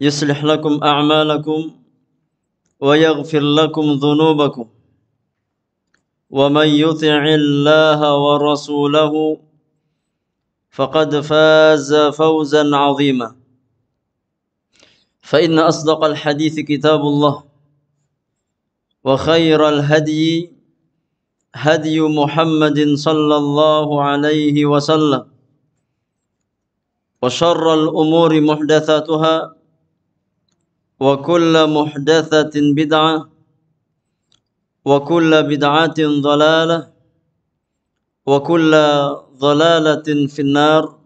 يصلح لكم أعمالكم ويغفر لكم ذنوبكم ومن يطع الله ورسوله فقد فاز فوزا عظيما فإن أصدق الحديث كتاب الله وخير الهدي هدي محمد صلى الله عليه وسلم وشر الأمور محدثاتها وكل محدثة بدعة وكل بدعة ضلالة وكل ضلالة في النار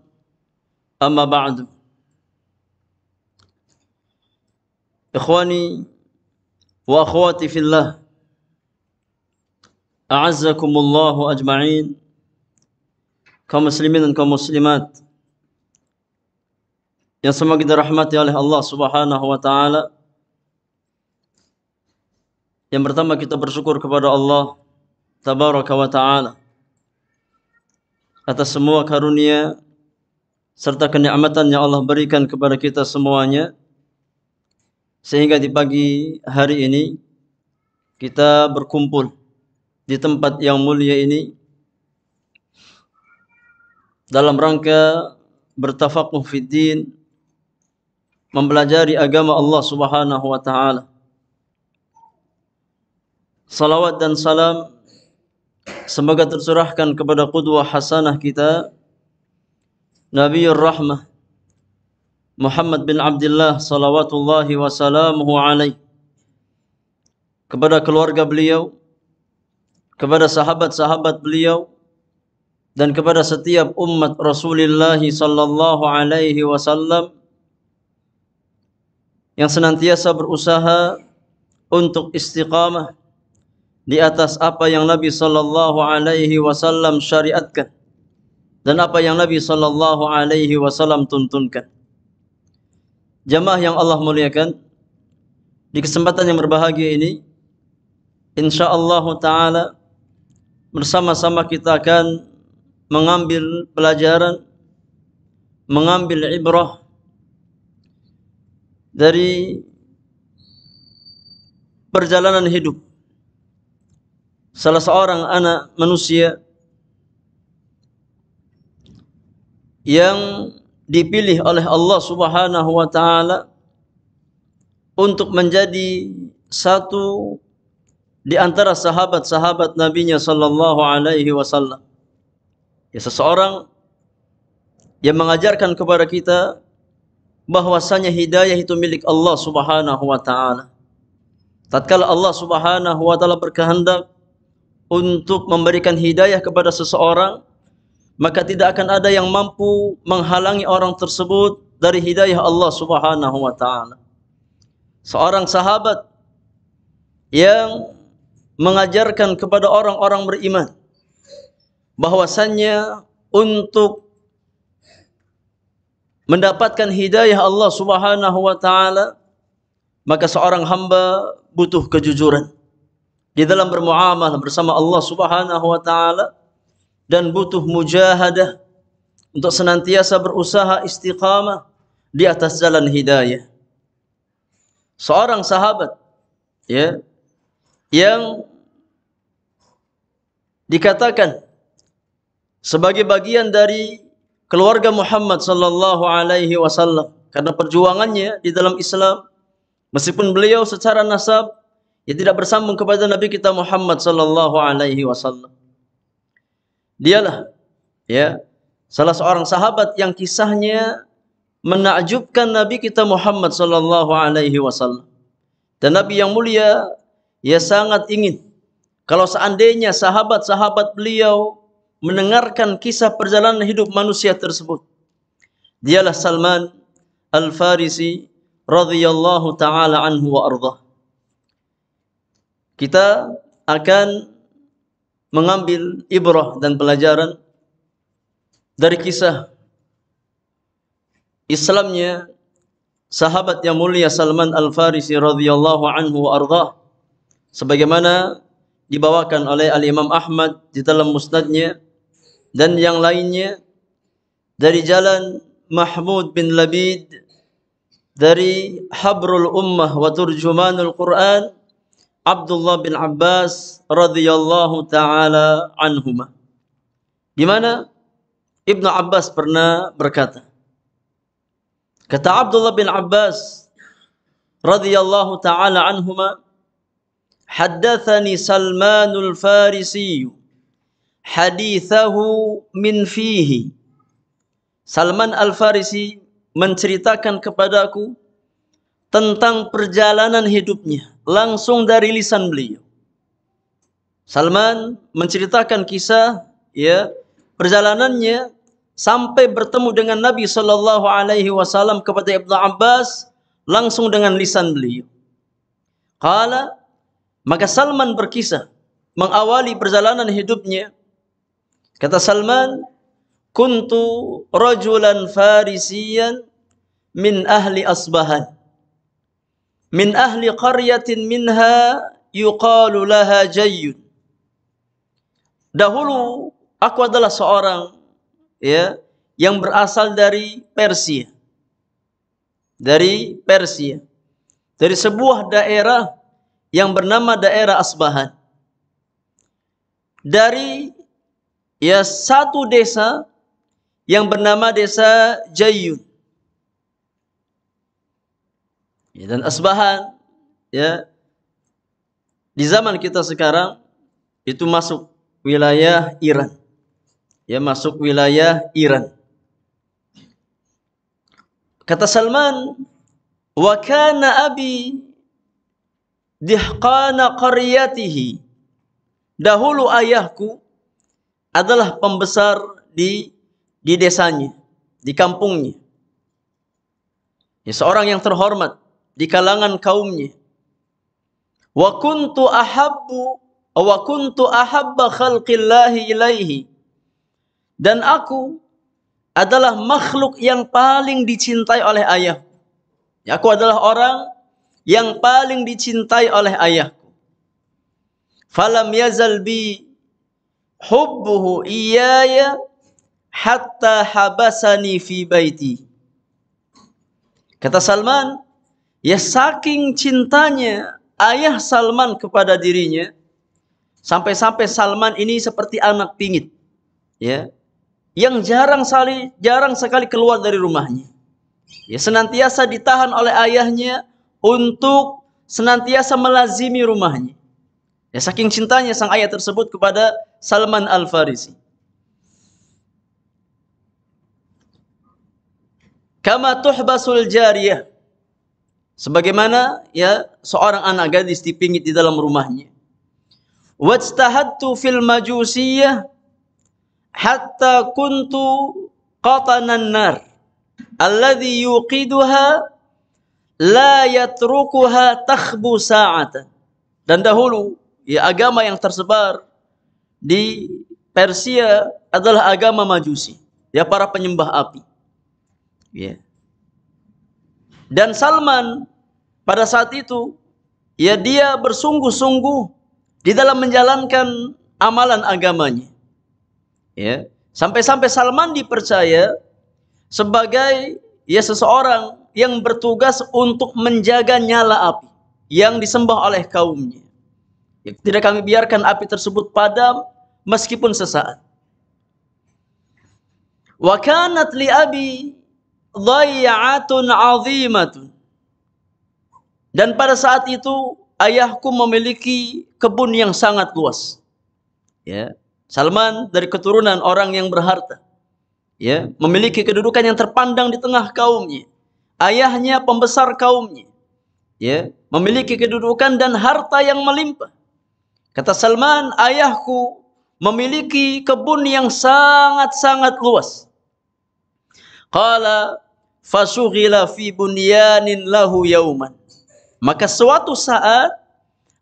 أما بعد إخواني وأخواتي في الله أعزكم الله أجمعين كمسلمين كمسلمات yang semoga kita rahmati oleh Allah Subhanahu wa taala. Yang pertama kita bersyukur kepada Allah Tabaraka wa taala atas semua karunia serta kenikmatan yang Allah berikan kepada kita semuanya sehingga di pagi hari ini kita berkumpul di tempat yang mulia ini dalam rangka bertafaqquh fid Mempelajari agama Allah Subhanahu wa taala. Salawat dan salam semoga tersurahkan kepada qudwah hasanah kita Nabiur Rahmah Muhammad bin Abdullah salawatullahi wa salamuhu alaih kepada keluarga beliau kepada sahabat-sahabat beliau dan kepada setiap umat Rasulullah sallallahu alaihi wasallam yang senantiasa berusaha untuk istiqamah di atas apa yang Nabi sallallahu alaihi wasallam syariatkan dan apa yang Nabi sallallahu alaihi wasallam tuntunkan. Jamaah yang Allah muliakan, di kesempatan yang berbahagia ini insyaallah taala bersama-sama kita akan mengambil pelajaran mengambil ibrah dari perjalanan hidup salah seorang anak manusia yang dipilih oleh Allah Subhanahu wa taala untuk menjadi satu di antara sahabat-sahabat nabinya sallallahu alaihi wasallam. Ya seseorang yang mengajarkan kepada kita bahwasanya hidayah itu milik Allah Subhanahu wa taala. Tatkala Allah Subhanahu wa taala berkehendak untuk memberikan hidayah kepada seseorang, maka tidak akan ada yang mampu menghalangi orang tersebut dari hidayah Allah Subhanahu wa taala. Seorang sahabat yang mengajarkan kepada orang-orang beriman bahwasannya untuk mendapatkan hidayah Allah Subhanahu wa taala maka seorang hamba butuh kejujuran di dalam bermuamalah bersama Allah Subhanahu wa taala dan butuh mujahadah untuk senantiasa berusaha istiqamah di atas jalan hidayah seorang sahabat ya yang dikatakan sebagai bagian dari keluarga Muhammad sallallahu alaihi wasallam karena perjuangannya di dalam Islam meskipun beliau secara nasab ya tidak bersambung kepada Nabi kita Muhammad sallallahu alaihi wasallam. Dialah ya salah seorang sahabat yang kisahnya menakjubkan Nabi kita Muhammad sallallahu alaihi wasallam. Dan Nabi yang mulia ya sangat ingin kalau seandainya sahabat-sahabat beliau mendengarkan kisah perjalanan hidup manusia tersebut. Dialah Salman Al-Farisi radhiyallahu taala anhu wa arda. Kita akan mengambil ibrah dan pelajaran dari kisah Islamnya sahabat yang mulia Salman Al-Farisi radhiyallahu anhu wa arda sebagaimana dibawakan oleh Al-Imam Ahmad di dalam musnadnya dan yang lainnya dari jalan Mahmud bin Labid dari Habrul Ummah wa Turjumanul Quran Abdullah bin Abbas radhiyallahu taala anhuma di mana Ibnu Abbas pernah berkata Kata Abdullah bin Abbas radhiyallahu taala anhuma haddathani Salmanul Farisiyu hadithahu min fihi. Salman Al-Farisi menceritakan kepadaku tentang perjalanan hidupnya langsung dari lisan beliau. Salman menceritakan kisah ya perjalanannya sampai bertemu dengan Nabi Shallallahu Alaihi Wasallam kepada Ibnu Abbas langsung dengan lisan beliau. Kala maka Salman berkisah mengawali perjalanan hidupnya Kata Salman, "Kuntu rajulan farisiyan min ahli Asbahan. Min ahli qaryatin minha yuqalu laha Jayyun." Dahulu aku adalah seorang ya yang berasal dari Persia. Dari Persia. Dari sebuah daerah yang bernama daerah Asbahan. Dari ya satu desa yang bernama desa Jayun. Ya, dan Asbahan ya di zaman kita sekarang itu masuk wilayah Iran. Ya masuk wilayah Iran. Kata Salman, "Wa kana abi dihqana qaryatihi." Dahulu ayahku adalah pembesar di di desanya, di kampungnya. Ya, seorang yang terhormat di kalangan kaumnya. Wa kuntu ahabbu wa kuntu ahabba khalqillahi ilaihi. Dan aku adalah makhluk yang paling dicintai oleh ayah. Aku adalah orang yang paling dicintai oleh ayahku. Falam yazal bi hubbuhu iyaya hatta habasani fi baiti. Kata Salman, ya saking cintanya ayah Salman kepada dirinya, sampai-sampai Salman ini seperti anak pingit, ya, yang jarang sekali, jarang sekali keluar dari rumahnya. Ya, senantiasa ditahan oleh ayahnya untuk senantiasa melazimi rumahnya. Ya, saking cintanya sang ayah tersebut kepada Salman Al-Farisi. Kama tuhbasul jariyah. Sebagaimana ya seorang anak gadis dipingit di dalam rumahnya. Wajtahadtu fil majusiyah hatta kuntu qatanan nar alladhi yuqiduha la yatrukuha takhbu sa'atan. Dan dahulu ya agama yang tersebar di Persia adalah agama Majusi, ya para penyembah api. Ya. Dan Salman pada saat itu ya dia bersungguh-sungguh di dalam menjalankan amalan agamanya. Ya, sampai-sampai Salman dipercaya sebagai ya seseorang yang bertugas untuk menjaga nyala api yang disembah oleh kaumnya. Tidak kami biarkan api tersebut padam meskipun sesaat. Wa kanat li abi dhayatun 'azimatun. Dan pada saat itu ayahku memiliki kebun yang sangat luas. Ya. Salman dari keturunan orang yang berharta. Ya, memiliki kedudukan yang terpandang di tengah kaumnya. Ayahnya pembesar kaumnya. Ya, memiliki kedudukan dan harta yang melimpah. Kata Salman, ayahku memiliki kebun yang sangat-sangat luas. Qala fasughila fi bunyanin lahu yauman. Maka suatu saat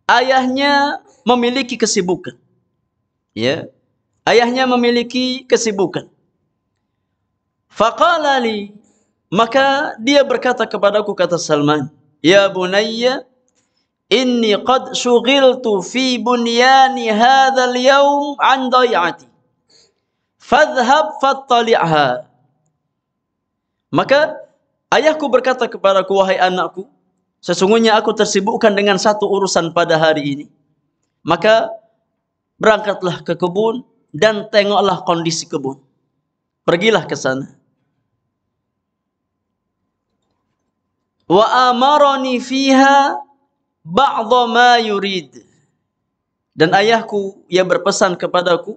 ayahnya memiliki kesibukan. Ya. Ayahnya memiliki kesibukan. Faqala li maka dia berkata kepadaku kata Salman, "Ya bunayya, Inni qad syughiltu fi bunyani hadzal yaum an dayati. Fadhhab fattali'ha. Maka ayahku berkata kepadaku wahai anakku, sesungguhnya aku tersibukkan dengan satu urusan pada hari ini. Maka berangkatlah ke kebun dan tengoklah kondisi kebun. Pergilah ke sana. Wa amarani fiha ba'dha ma yurid. Dan ayahku yang berpesan kepadaku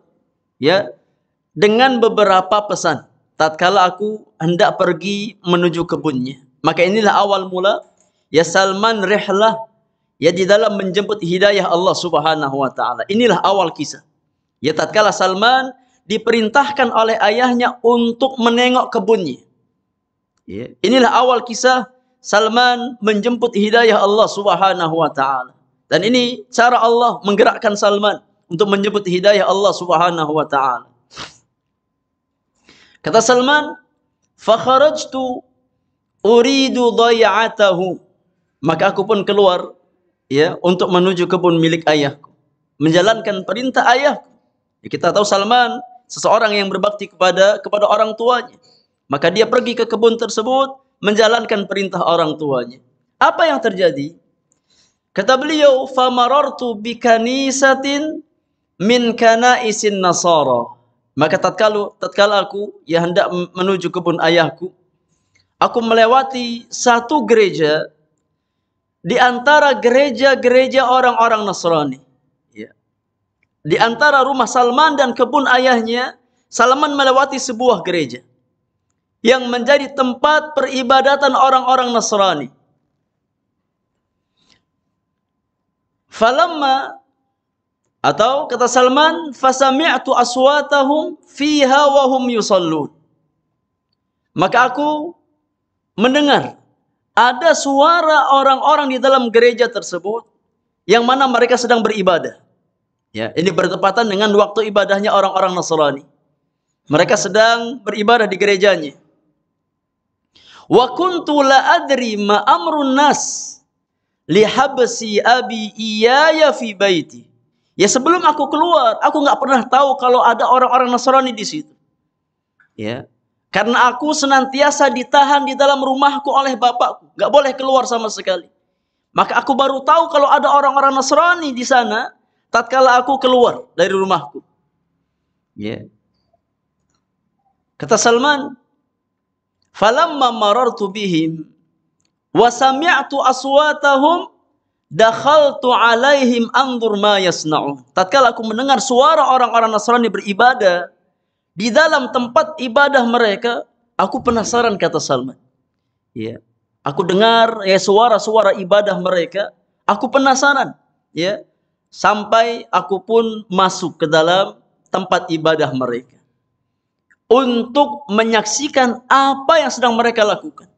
ya dengan beberapa pesan tatkala aku hendak pergi menuju kebunnya. Maka inilah awal mula ya Salman rihlah ya di dalam menjemput hidayah Allah Subhanahu wa taala. Inilah awal kisah. Ya tatkala Salman diperintahkan oleh ayahnya untuk menengok kebunnya. Ya, inilah awal kisah Salman menjemput hidayah Allah Subhanahu wa taala. Dan ini cara Allah menggerakkan Salman untuk menjemput hidayah Allah Subhanahu wa taala. Kata Salman, "Fa kharajtu uridu dhay'atahu." Maka aku pun keluar ya untuk menuju kebun milik ayahku, menjalankan perintah ayah. Ya, kita tahu Salman seseorang yang berbakti kepada kepada orang tuanya. Maka dia pergi ke kebun tersebut menjalankan perintah orang tuanya. Apa yang terjadi? Kata beliau, "Famarartu bi kanisatin min kanaisin nasara." Maka tatkala tatkala aku ya hendak menuju kebun ayahku, aku melewati satu gereja di antara gereja-gereja orang-orang Nasrani. Ya. Di antara rumah Salman dan kebun ayahnya, Salman melewati sebuah gereja yang menjadi tempat peribadatan orang-orang Nasrani. Falamma atau kata Salman, fasami'tu aswatahum fiha wa hum yusallun. Maka aku mendengar ada suara orang-orang di dalam gereja tersebut yang mana mereka sedang beribadah. Ya, ini bertepatan dengan waktu ibadahnya orang-orang Nasrani. Mereka sedang beribadah di gerejanya. Wa kuntu la adri ma amrun nas habsi abi iyaya fi baiti. Ya sebelum aku keluar, aku nggak pernah tahu kalau ada orang-orang Nasrani di situ. Ya, karena aku senantiasa ditahan di dalam rumahku oleh bapakku, nggak boleh keluar sama sekali. Maka aku baru tahu kalau ada orang-orang Nasrani di sana tatkala aku keluar dari rumahku. Ya. Kata Salman, Falamma marartu bihim wa sami'tu aswatahum dakhaltu alaihim anzur ma yasna'u Tatkala aku mendengar suara orang-orang Nasrani beribadah di dalam tempat ibadah mereka, aku penasaran kata Salman. Ya. Aku dengar ya suara-suara ibadah mereka, aku penasaran, ya. Sampai aku pun masuk ke dalam tempat ibadah mereka untuk menyaksikan apa yang sedang mereka lakukan.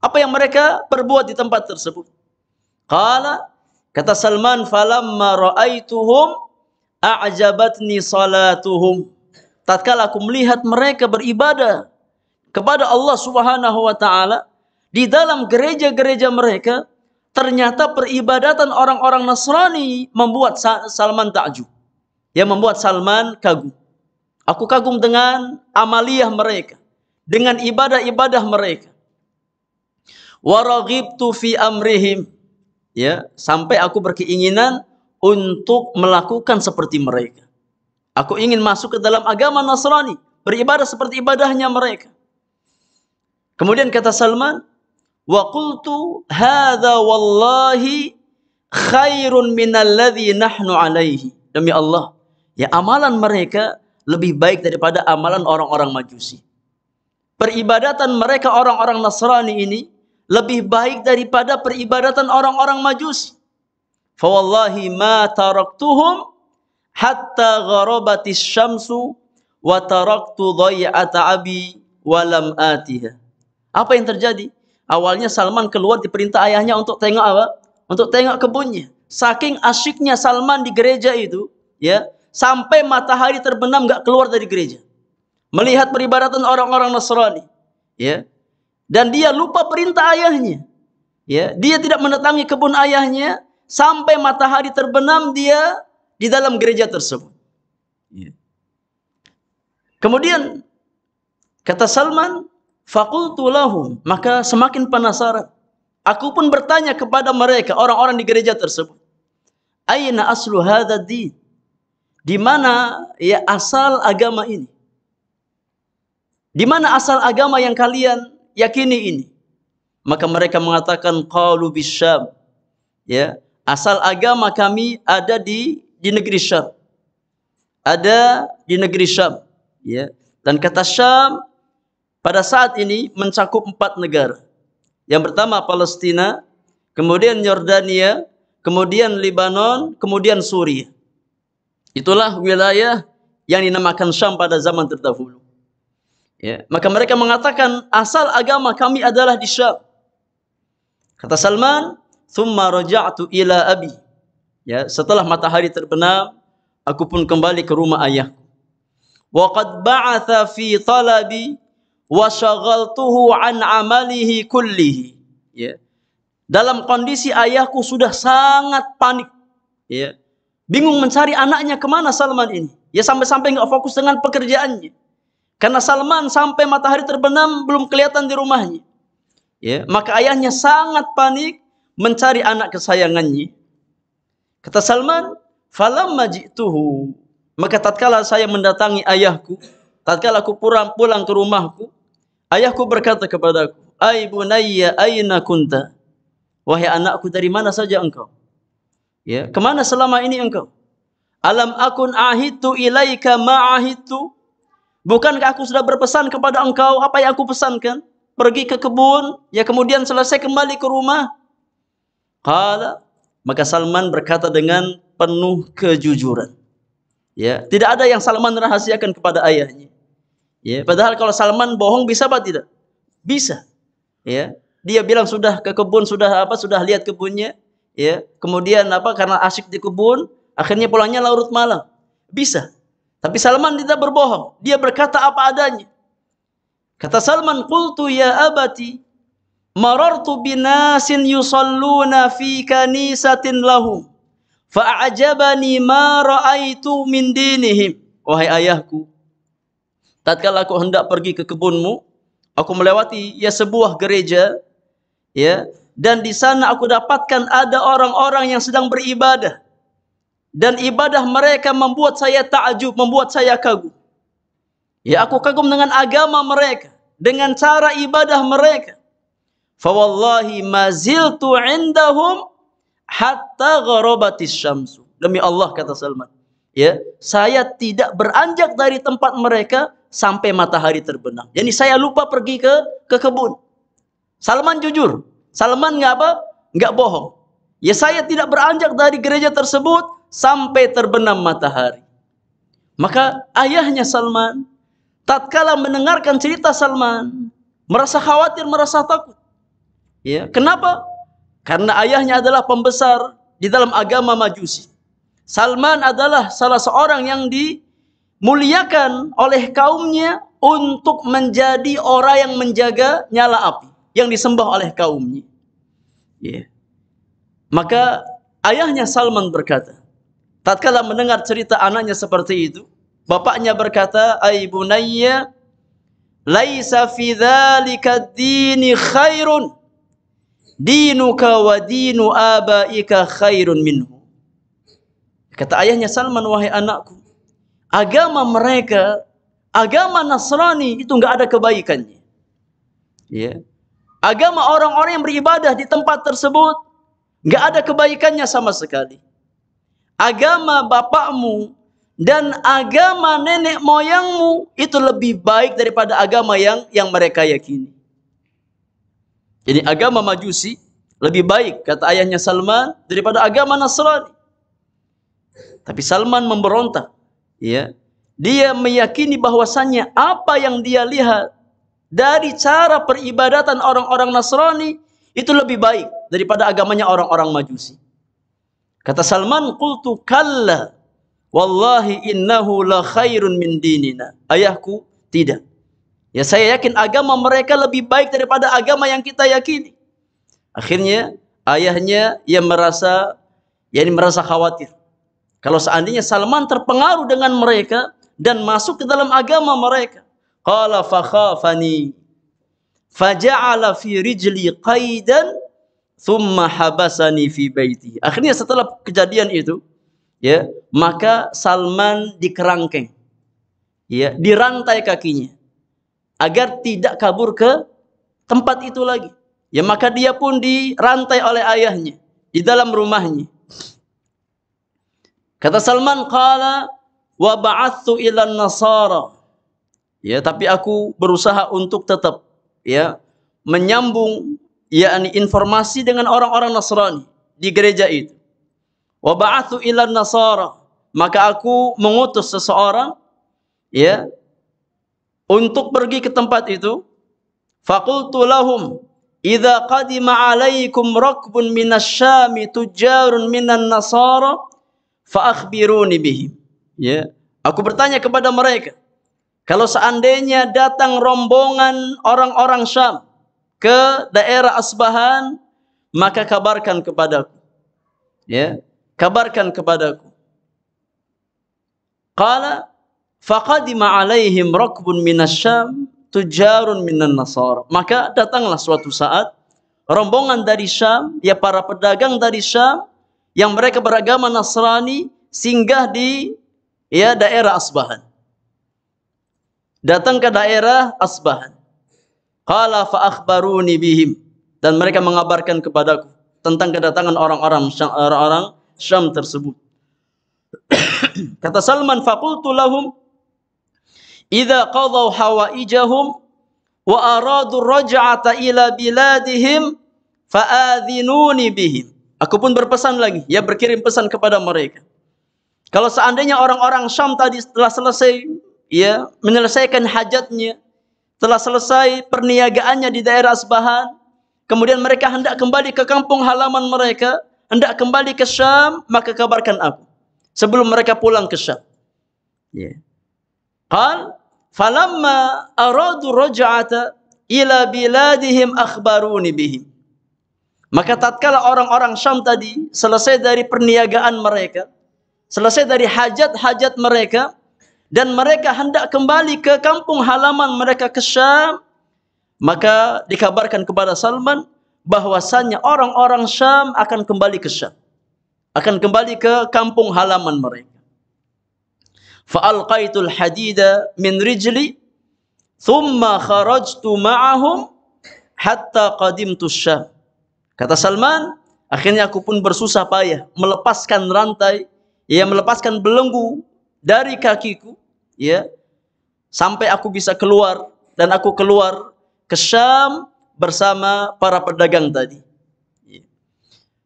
Apa yang mereka perbuat di tempat tersebut. Kala, kata Salman, falamma ra'aituhum a'jabatni salatuhum. Tatkala aku melihat mereka beribadah kepada Allah Subhanahu wa taala di dalam gereja-gereja mereka, ternyata peribadatan orang-orang Nasrani membuat Salman takjub. Yang membuat Salman kagum. Aku kagum dengan amaliyah mereka, dengan ibadah-ibadah mereka. Waraghibtu fi amrihim. Ya, sampai aku berkeinginan untuk melakukan seperti mereka. Aku ingin masuk ke dalam agama Nasrani, beribadah seperti ibadahnya mereka. Kemudian kata Salman, wa qultu hadza wallahi khairun minalladhi nahnu alaihi. Demi Allah, ya amalan mereka lebih baik daripada amalan orang-orang Majusi. Peribadatan mereka orang-orang Nasrani ini lebih baik daripada peribadatan orang-orang Majusi. Fawallahi ma taraktuhum hatta gharabatis syamsu wa taraktu dhai'ata abi wa lam atiha. Apa yang terjadi? Awalnya Salman keluar diperintah ayahnya untuk tengok apa? Untuk tengok kebunnya. Saking asyiknya Salman di gereja itu, ya, sampai matahari terbenam nggak keluar dari gereja. Melihat peribadatan orang-orang Nasrani, ya. Dan dia lupa perintah ayahnya. Ya, dia tidak mendatangi kebun ayahnya sampai matahari terbenam dia di dalam gereja tersebut. Ya. Kemudian kata Salman, fakultu lahum, maka semakin penasaran. Aku pun bertanya kepada mereka orang-orang di gereja tersebut. Aina aslu hadha di mana ya asal agama ini? Di mana asal agama yang kalian yakini ini? Maka mereka mengatakan qalu bisyam. Ya, asal agama kami ada di di negeri Syam. Ada di negeri Syam, ya. Dan kata Syam pada saat ini mencakup empat negara. Yang pertama Palestina, kemudian Yordania, kemudian Lebanon, kemudian Suriah. Itulah wilayah yang dinamakan Syam pada zaman terdahulu. Ya. Maka mereka mengatakan asal agama kami adalah di Syam. Kata Salman, "Tsumma raja'tu ila abi." Ya, setelah matahari terbenam, aku pun kembali ke rumah ayahku. Wa qad ba'atha fi talabi wa shaghaltuhu an amalihi kullihi. Ya. Dalam kondisi ayahku sudah sangat panik. Ya. Bingung mencari anaknya kemana Salman ini. Ya sampai-sampai nggak fokus dengan pekerjaannya. Karena Salman sampai matahari terbenam belum kelihatan di rumahnya. Ya, maka ayahnya sangat panik mencari anak kesayangannya. Kata Salman, falam majituhu Maka tatkala saya mendatangi ayahku, tatkala aku pulang, pulang ke rumahku, ayahku berkata kepadaku, "Ai bunayya aina kunta?" Wahai anakku, dari mana saja engkau? Ya, kemana selama ini engkau? Alam akun ahitu ilaika maahitu. Bukankah aku sudah berpesan kepada engkau apa yang aku pesankan? Pergi ke kebun, ya kemudian selesai kembali ke rumah. Qala, maka Salman berkata dengan penuh kejujuran. Ya, tidak ada yang Salman rahasiakan kepada ayahnya. Ya, padahal kalau Salman bohong bisa apa tidak? Bisa. Ya, dia bilang sudah ke kebun, sudah apa, sudah lihat kebunnya ya kemudian apa karena asyik di kebun akhirnya pulangnya larut malam bisa tapi Salman tidak berbohong dia berkata apa adanya kata Salman qultu ya abati marartu binasin yusalluna fi kanisatin lahum fa'ajabani ma ra'aitu min dinihim wahai ayahku tatkala aku hendak pergi ke kebunmu aku melewati ya sebuah gereja ya dan di sana aku dapatkan ada orang-orang yang sedang beribadah dan ibadah mereka membuat saya takjub, membuat saya kagum. Ya aku kagum dengan agama mereka, dengan cara ibadah mereka. Fawallahi maziltu indahum hatta gharabatis syamsu. Demi Allah kata Salman. Ya, saya tidak beranjak dari tempat mereka sampai matahari terbenam. Jadi saya lupa pergi ke ke kebun. Salman jujur, Salman nggak apa? Nggak bohong. Ya saya tidak beranjak dari gereja tersebut sampai terbenam matahari. Maka ayahnya Salman tatkala mendengarkan cerita Salman merasa khawatir, merasa takut. Ya, kenapa? Karena ayahnya adalah pembesar di dalam agama Majusi. Salman adalah salah seorang yang dimuliakan oleh kaumnya untuk menjadi orang yang menjaga nyala api yang disembah oleh kaumnya. Ya. Maka ayahnya Salman berkata, tatkala mendengar cerita anaknya seperti itu, bapaknya berkata, "Ai bunayya, laisa fi dzalika dini khairun. Dinuka wa dinu abaika khairun minhu." Kata ayahnya Salman, "Wahai anakku, agama mereka, agama Nasrani itu enggak ada kebaikannya." Ya. Yeah. Agama orang-orang yang beribadah di tempat tersebut nggak ada kebaikannya sama sekali. Agama bapakmu dan agama nenek moyangmu itu lebih baik daripada agama yang yang mereka yakini. Jadi agama Majusi lebih baik kata ayahnya Salman daripada agama Nasrani. Tapi Salman memberontak, ya. Dia meyakini bahwasannya apa yang dia lihat dari cara peribadatan orang-orang Nasrani itu lebih baik daripada agamanya orang-orang Majusi. Kata Salman, "Qultu kalla wallahi innahu la khairun min dinina." Ayahku, tidak. Ya saya yakin agama mereka lebih baik daripada agama yang kita yakini. Akhirnya ayahnya yang merasa yakni merasa khawatir. Kalau seandainya Salman terpengaruh dengan mereka dan masuk ke dalam agama mereka, Qala fakhafani faja'ala fi rijli qaidan thumma habasani fi baiti. Akhirnya setelah kejadian itu, ya, maka Salman dikerangkeng. Ya, dirantai kakinya agar tidak kabur ke tempat itu lagi. Ya maka dia pun dirantai oleh ayahnya di dalam rumahnya. Kata Salman qala wa ba'athu ila nasara Ya, tapi aku berusaha untuk tetap ya menyambung yakni informasi dengan orang-orang Nasrani di gereja itu. Wa ba'athu ila nasara maka aku mengutus seseorang ya untuk pergi ke tempat itu. Fakultu lahum Idza qadima alaikum rakbun minasyami tujarun minan nasara fa akhbiruni bihi. Ya. Aku bertanya kepada mereka, Kalau seandainya datang rombongan orang-orang Syam ke daerah Asbahan, maka kabarkan kepadaku. Ya, kabarkan kepadaku. Qala faqadima alaihim rakbun Syam tujarun minan nasar. Maka datanglah suatu saat rombongan dari Syam, ya para pedagang dari Syam yang mereka beragama Nasrani singgah di ya daerah Asbahan. datang ke daerah Asbahan. Qala fa akhbaruni bihim dan mereka mengabarkan kepadaku tentang kedatangan orang-orang orang-orang Syam tersebut. Kata Salman faqultu lahum idza qadaw hawaijahum wa aradu raj'ata ila biladihim fa'adhinuni bihim. Aku pun berpesan lagi, ya berkirim pesan kepada mereka. Kalau seandainya orang-orang Syam tadi telah selesai ya menyelesaikan hajatnya telah selesai perniagaannya di daerah Asbahan kemudian mereka hendak kembali ke kampung halaman mereka hendak kembali ke Syam maka kabarkan aku sebelum mereka pulang ke Syam ya qal falamma aradu raj'ata ila biladihim akhbaruni bihi maka tatkala orang-orang Syam tadi selesai dari perniagaan mereka selesai dari hajat-hajat mereka dan mereka hendak kembali ke kampung halaman mereka ke Syam maka dikabarkan kepada Salman bahwasannya orang-orang Syam akan kembali ke Syam akan kembali ke kampung halaman mereka fa'alqaitul hadida min rijli thumma kharajtu ma'ahum hatta qadimtu Syam kata Salman akhirnya aku pun bersusah payah melepaskan rantai ia melepaskan belenggu dari kakiku ya sampai aku bisa keluar dan aku keluar ke Syam bersama para pedagang tadi ya.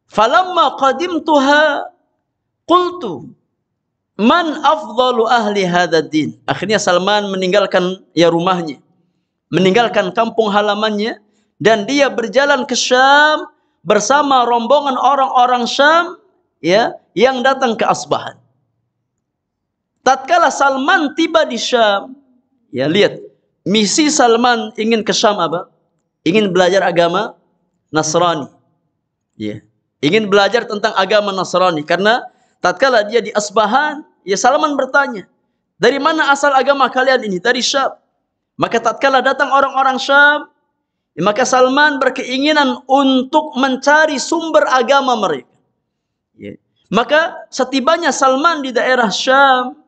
falamma qadimtuha qultu man afdalu ahli hadad din akhirnya Salman meninggalkan ya rumahnya meninggalkan kampung halamannya dan dia berjalan ke Syam bersama rombongan orang-orang Syam ya yang datang ke Asbahan tatkala Salman tiba di Syam ya lihat misi Salman ingin ke Syam apa ingin belajar agama Nasrani ya ingin belajar tentang agama Nasrani karena tatkala dia di Asbahan ya Salman bertanya dari mana asal agama kalian ini dari Syam maka tatkala datang orang-orang Syam ya, maka Salman berkeinginan untuk mencari sumber agama mereka ya. maka setibanya Salman di daerah Syam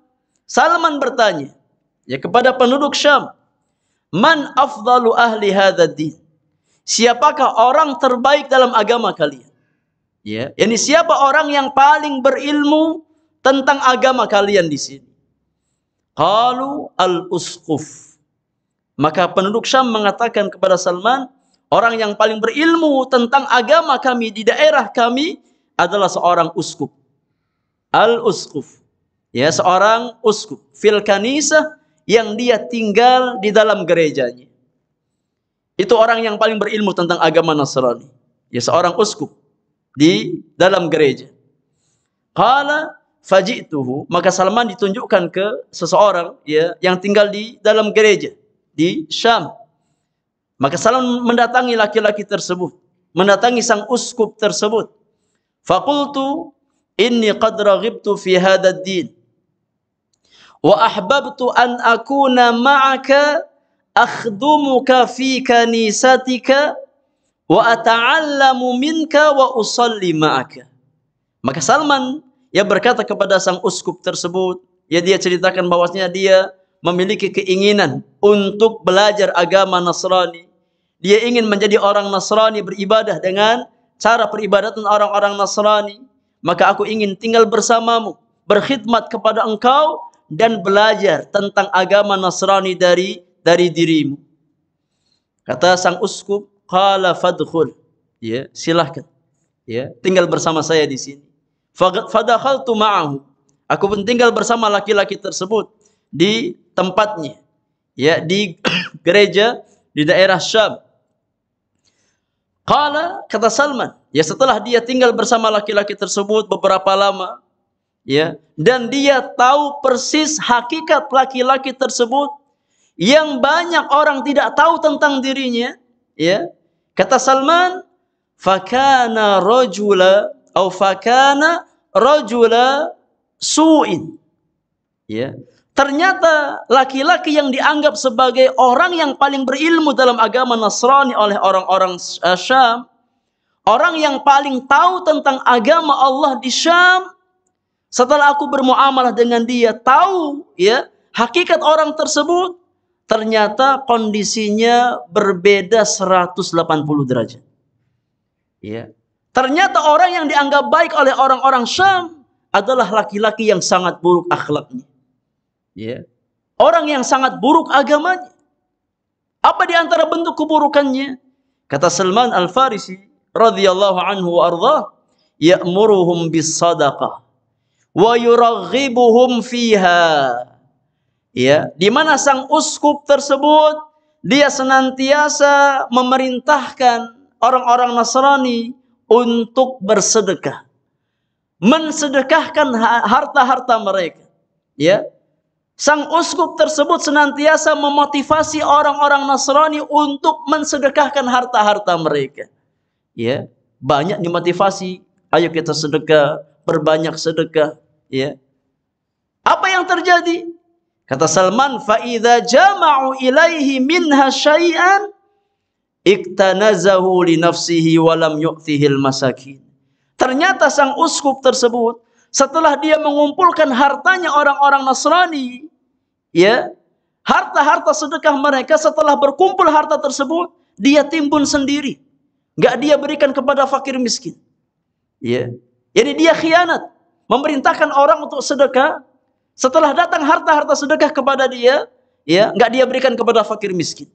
Salman bertanya ya kepada penduduk Syam, "Man afdalu ahli hadzal Siapakah orang terbaik dalam agama kalian? Ya, ini siapa orang yang paling berilmu tentang agama kalian di sini? Qalu al uskuf, Maka penduduk Syam mengatakan kepada Salman, orang yang paling berilmu tentang agama kami di daerah kami adalah seorang uskuf, al uskuf ya hmm. seorang uskup fil kanisa yang dia tinggal di dalam gerejanya. Itu orang yang paling berilmu tentang agama Nasrani. Ya seorang uskup di dalam gereja. Qala faji'tuhu, maka Salman ditunjukkan ke seseorang ya yang tinggal di dalam gereja di Syam. Maka Salman mendatangi laki-laki tersebut, mendatangi sang uskup tersebut. Fakultu inni qad raghibtu fi hadzal din wa ahbabtu an akuna ma'aka akhdumuka fi kanisatika wa ata'allamu minka wa usalli ma'aka maka Salman yang berkata kepada sang uskup tersebut ya dia ceritakan bahwasanya dia memiliki keinginan untuk belajar agama Nasrani dia ingin menjadi orang Nasrani beribadah dengan cara peribadatan orang-orang Nasrani maka aku ingin tinggal bersamamu berkhidmat kepada engkau dan belajar tentang agama Nasrani dari dari dirimu. Kata sang uskup, qala fadkhul. Ya, silahkan. Ya, tinggal bersama saya di sini. Fadakhaltu ma'ahu. Aku pun tinggal bersama laki-laki tersebut di tempatnya. Ya, di gereja di daerah Syam. Qala kata Salman, ya setelah dia tinggal bersama laki-laki tersebut beberapa lama, ya dan dia tahu persis hakikat laki-laki tersebut yang banyak orang tidak tahu tentang dirinya ya kata Salman fakana rajula atau fakana rajula suin ya ternyata laki-laki yang dianggap sebagai orang yang paling berilmu dalam agama Nasrani oleh orang-orang eh, Syam orang yang paling tahu tentang agama Allah di Syam setelah aku bermuamalah dengan dia, tahu ya hakikat orang tersebut ternyata kondisinya berbeda 180 derajat. Ya. Ternyata orang yang dianggap baik oleh orang-orang Syam adalah laki-laki yang sangat buruk akhlaknya. Ya. Orang yang sangat buruk agamanya. Apa di antara bentuk keburukannya? Kata Salman Al-Farisi radhiyallahu anhu wa ardhah, ya'muruhum bis sadaqah wa yuraghibuhum fiha. Ya, di mana sang uskup tersebut dia senantiasa memerintahkan orang-orang Nasrani untuk bersedekah. Mensedekahkan harta-harta mereka. Ya. Sang uskup tersebut senantiasa memotivasi orang-orang Nasrani untuk mensedekahkan harta-harta mereka. Ya, banyak dimotivasi, ayo kita sedekah, perbanyak sedekah, Ya. Apa yang terjadi? Kata Salman, faida jama'u ilaihi minha syai'an iktanazahu li nafsihi walam yu'tihil masakin." Ternyata sang uskup tersebut setelah dia mengumpulkan hartanya orang-orang Nasrani, ya, harta-harta sedekah mereka setelah berkumpul harta tersebut, dia timbun sendiri. Enggak dia berikan kepada fakir miskin. Ya. Jadi dia khianat memerintahkan orang untuk sedekah, setelah datang harta-harta sedekah kepada dia, ya, nggak dia berikan kepada fakir miskin.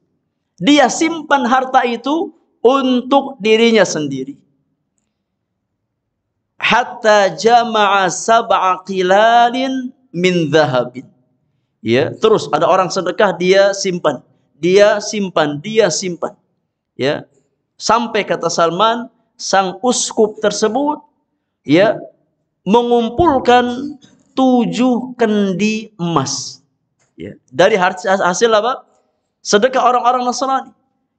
Dia simpan harta itu untuk dirinya sendiri. Hatta jama'a sab'a qilalin min dhahabin. Ya, terus ada orang sedekah dia simpan, dia simpan, dia simpan. Ya. Sampai kata Salman, sang uskup tersebut ya mengumpulkan tujuh kendi emas ya, dari hasil apa sedekah orang-orang Nasrani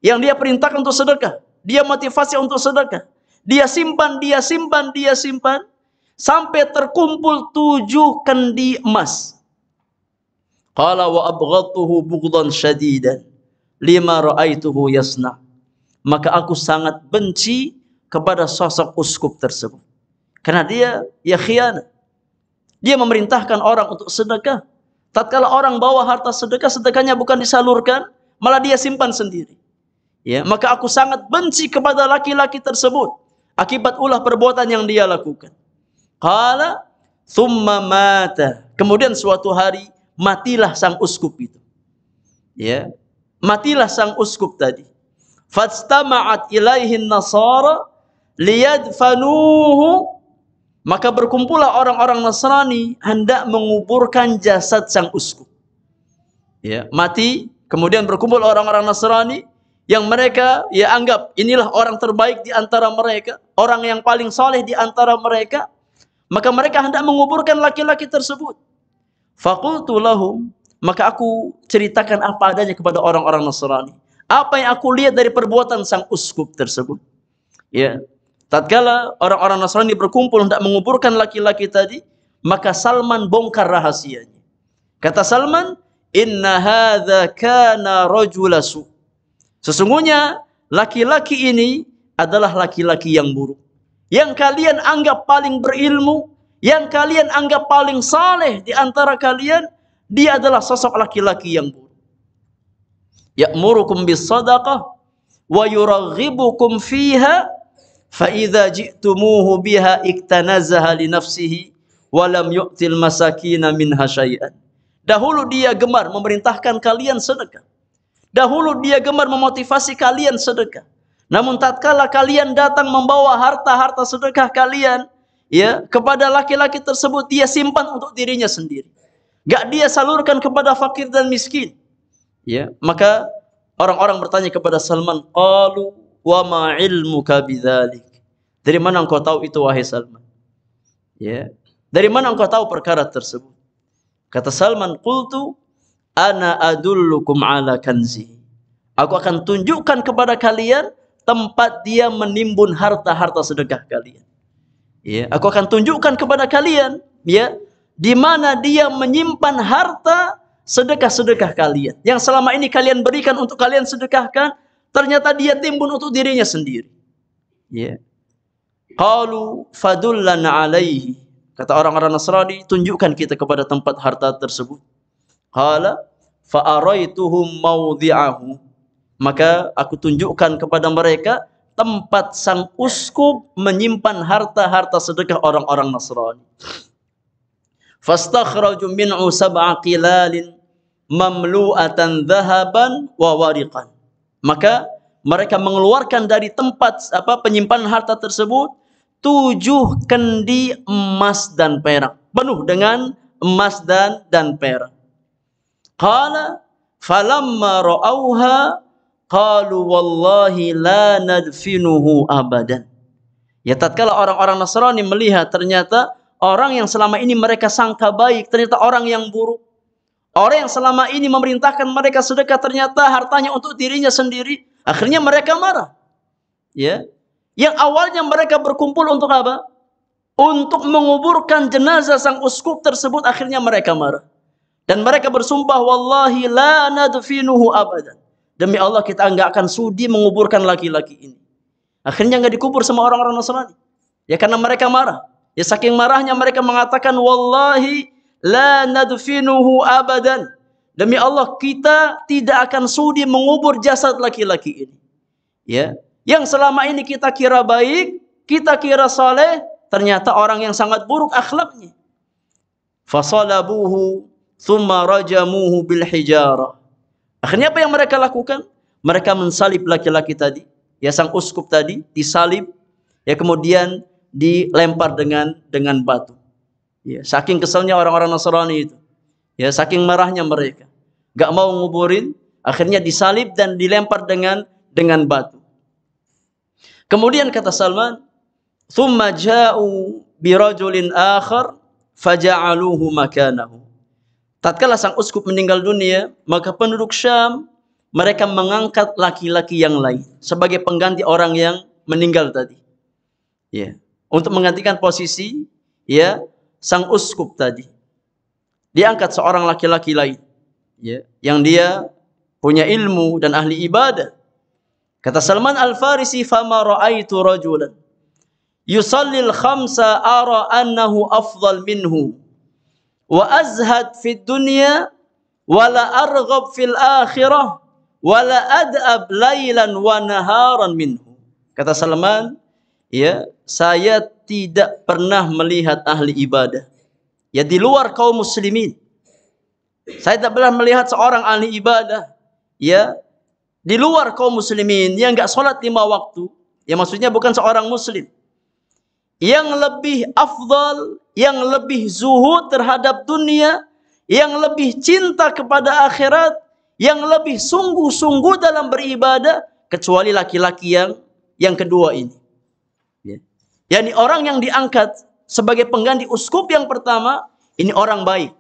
yang dia perintahkan untuk sedekah dia motivasi untuk sedekah dia simpan dia simpan dia simpan sampai terkumpul tujuh kendi emas qala wa abghatuhu bughdan syadidan lima ra'aituhu yasna maka aku sangat benci kepada sosok uskup tersebut karena dia ya khianat. Dia memerintahkan orang untuk sedekah. Tatkala orang bawa harta sedekah, sedekahnya bukan disalurkan, malah dia simpan sendiri. Ya, maka aku sangat benci kepada laki-laki tersebut akibat ulah perbuatan yang dia lakukan. Qala thumma mata. Kemudian suatu hari matilah sang uskup itu. Ya. Matilah sang uskup tadi. Fastama'at ilaihin nasara liyadfanuhu maka berkumpullah orang-orang Nasrani hendak menguburkan jasad sang uskup. Ya, mati, kemudian berkumpul orang-orang Nasrani yang mereka ya anggap inilah orang terbaik di antara mereka, orang yang paling soleh di antara mereka. Maka mereka hendak menguburkan laki-laki tersebut. Fakultu lahum, maka aku ceritakan apa adanya kepada orang-orang Nasrani. Apa yang aku lihat dari perbuatan sang uskup tersebut. Ya, Tatkala orang-orang Nasrani berkumpul hendak menguburkan laki-laki tadi, maka Salman bongkar rahasianya. Kata Salman, "Inna hadza kana rajulasu." Sesungguhnya laki-laki ini adalah laki-laki yang buruk. Yang kalian anggap paling berilmu, yang kalian anggap paling saleh di antara kalian, dia adalah sosok laki-laki yang buruk. Ya'murukum bis sadaqah wa yuraghibukum fiha fa ji'tumuhu biha iktanazaha li nafsihi walam yu'til minha dahulu dia gemar memerintahkan kalian sedekah dahulu dia gemar memotivasi kalian sedekah namun tatkala kalian datang membawa harta-harta sedekah kalian ya kepada laki-laki tersebut dia simpan untuk dirinya sendiri gak dia salurkan kepada fakir dan miskin ya maka orang-orang bertanya kepada Salman qalu wa ma ilmuka bidzalik. Dari mana engkau tahu itu wahai Salman? Ya. Dari mana engkau tahu perkara tersebut? Kata Salman, "Qultu ana adullukum ala kanzi." Aku akan tunjukkan kepada kalian tempat dia menimbun harta-harta sedekah kalian. Ya, aku akan tunjukkan kepada kalian, ya, di mana dia menyimpan harta sedekah-sedekah kalian yang selama ini kalian berikan untuk kalian sedekahkan Ternyata dia timbun untuk dirinya sendiri. Ya. Yeah. Qalu fadullana alaihi. Kata orang-orang Nasrani, tunjukkan kita kepada tempat harta tersebut. Qala fa'araituhum mawdi'ahu. Maka aku tunjukkan kepada mereka tempat sang uskup menyimpan harta-harta sedekah orang-orang Nasrani. Fastakhraju min'u sab'a qilalin mamlu'atan dhahaban wa wariqan. Maka mereka mengeluarkan dari tempat apa penyimpanan harta tersebut tujuh kendi emas dan perak penuh dengan emas dan dan perak. Qala falamma ra'auha qalu wallahi la nadfinuhu abadan. Ya tatkala orang-orang Nasrani melihat ternyata orang yang selama ini mereka sangka baik ternyata orang yang buruk. Orang yang selama ini memerintahkan mereka sedekah ternyata hartanya untuk dirinya sendiri, akhirnya mereka marah. Ya. Yang awalnya mereka berkumpul untuk apa? Untuk menguburkan jenazah sang uskup tersebut akhirnya mereka marah. Dan mereka bersumpah wallahi la nadfinuhu abadan. Demi Allah kita enggak akan sudi menguburkan laki-laki ini. Akhirnya enggak dikubur sama orang-orang Nasrani. Ya karena mereka marah. Ya saking marahnya mereka mengatakan wallahi la nadfinuhu abadan. Demi Allah kita tidak akan sudi mengubur jasad laki-laki ini. Ya, yang selama ini kita kira baik, kita kira saleh, ternyata orang yang sangat buruk akhlaknya. Fasalabuhu thumma rajamuhu bil hijarah. Akhirnya apa yang mereka lakukan? Mereka mensalib laki-laki tadi, ya sang uskup tadi disalib, ya kemudian dilempar dengan dengan batu. Ya, saking keselnya orang-orang Nasrani itu. Ya, saking marahnya mereka. Gak mau nguburin, akhirnya disalib dan dilempar dengan dengan batu. Kemudian kata Salman, "Tsumma ja'u bi rajulin akhar faja'aluhu makanahu." Tatkala sang uskup meninggal dunia, maka penduduk Syam mereka mengangkat laki-laki yang lain sebagai pengganti orang yang meninggal tadi. Ya, untuk menggantikan posisi ya sang uskup tadi diangkat seorang laki-laki lain ya, yang dia punya ilmu dan ahli ibadah. Kata Salman Al-Farisi, "Fama ra'aitu rajulan yusalli al-khamsa ara annahu afdal minhu wa azhad fi dunya wa la arghab fil akhirah wa la ad'ab lailan wa naharan minhu." Kata Salman, ya saya tidak pernah melihat ahli ibadah ya di luar kaum muslimin saya tidak pernah melihat seorang ahli ibadah ya di luar kaum muslimin yang enggak salat lima waktu ya maksudnya bukan seorang muslim yang lebih afdal yang lebih zuhud terhadap dunia yang lebih cinta kepada akhirat yang lebih sungguh-sungguh dalam beribadah kecuali laki-laki yang yang kedua ini yakni orang yang diangkat sebagai pengganti uskup yang pertama ini orang baik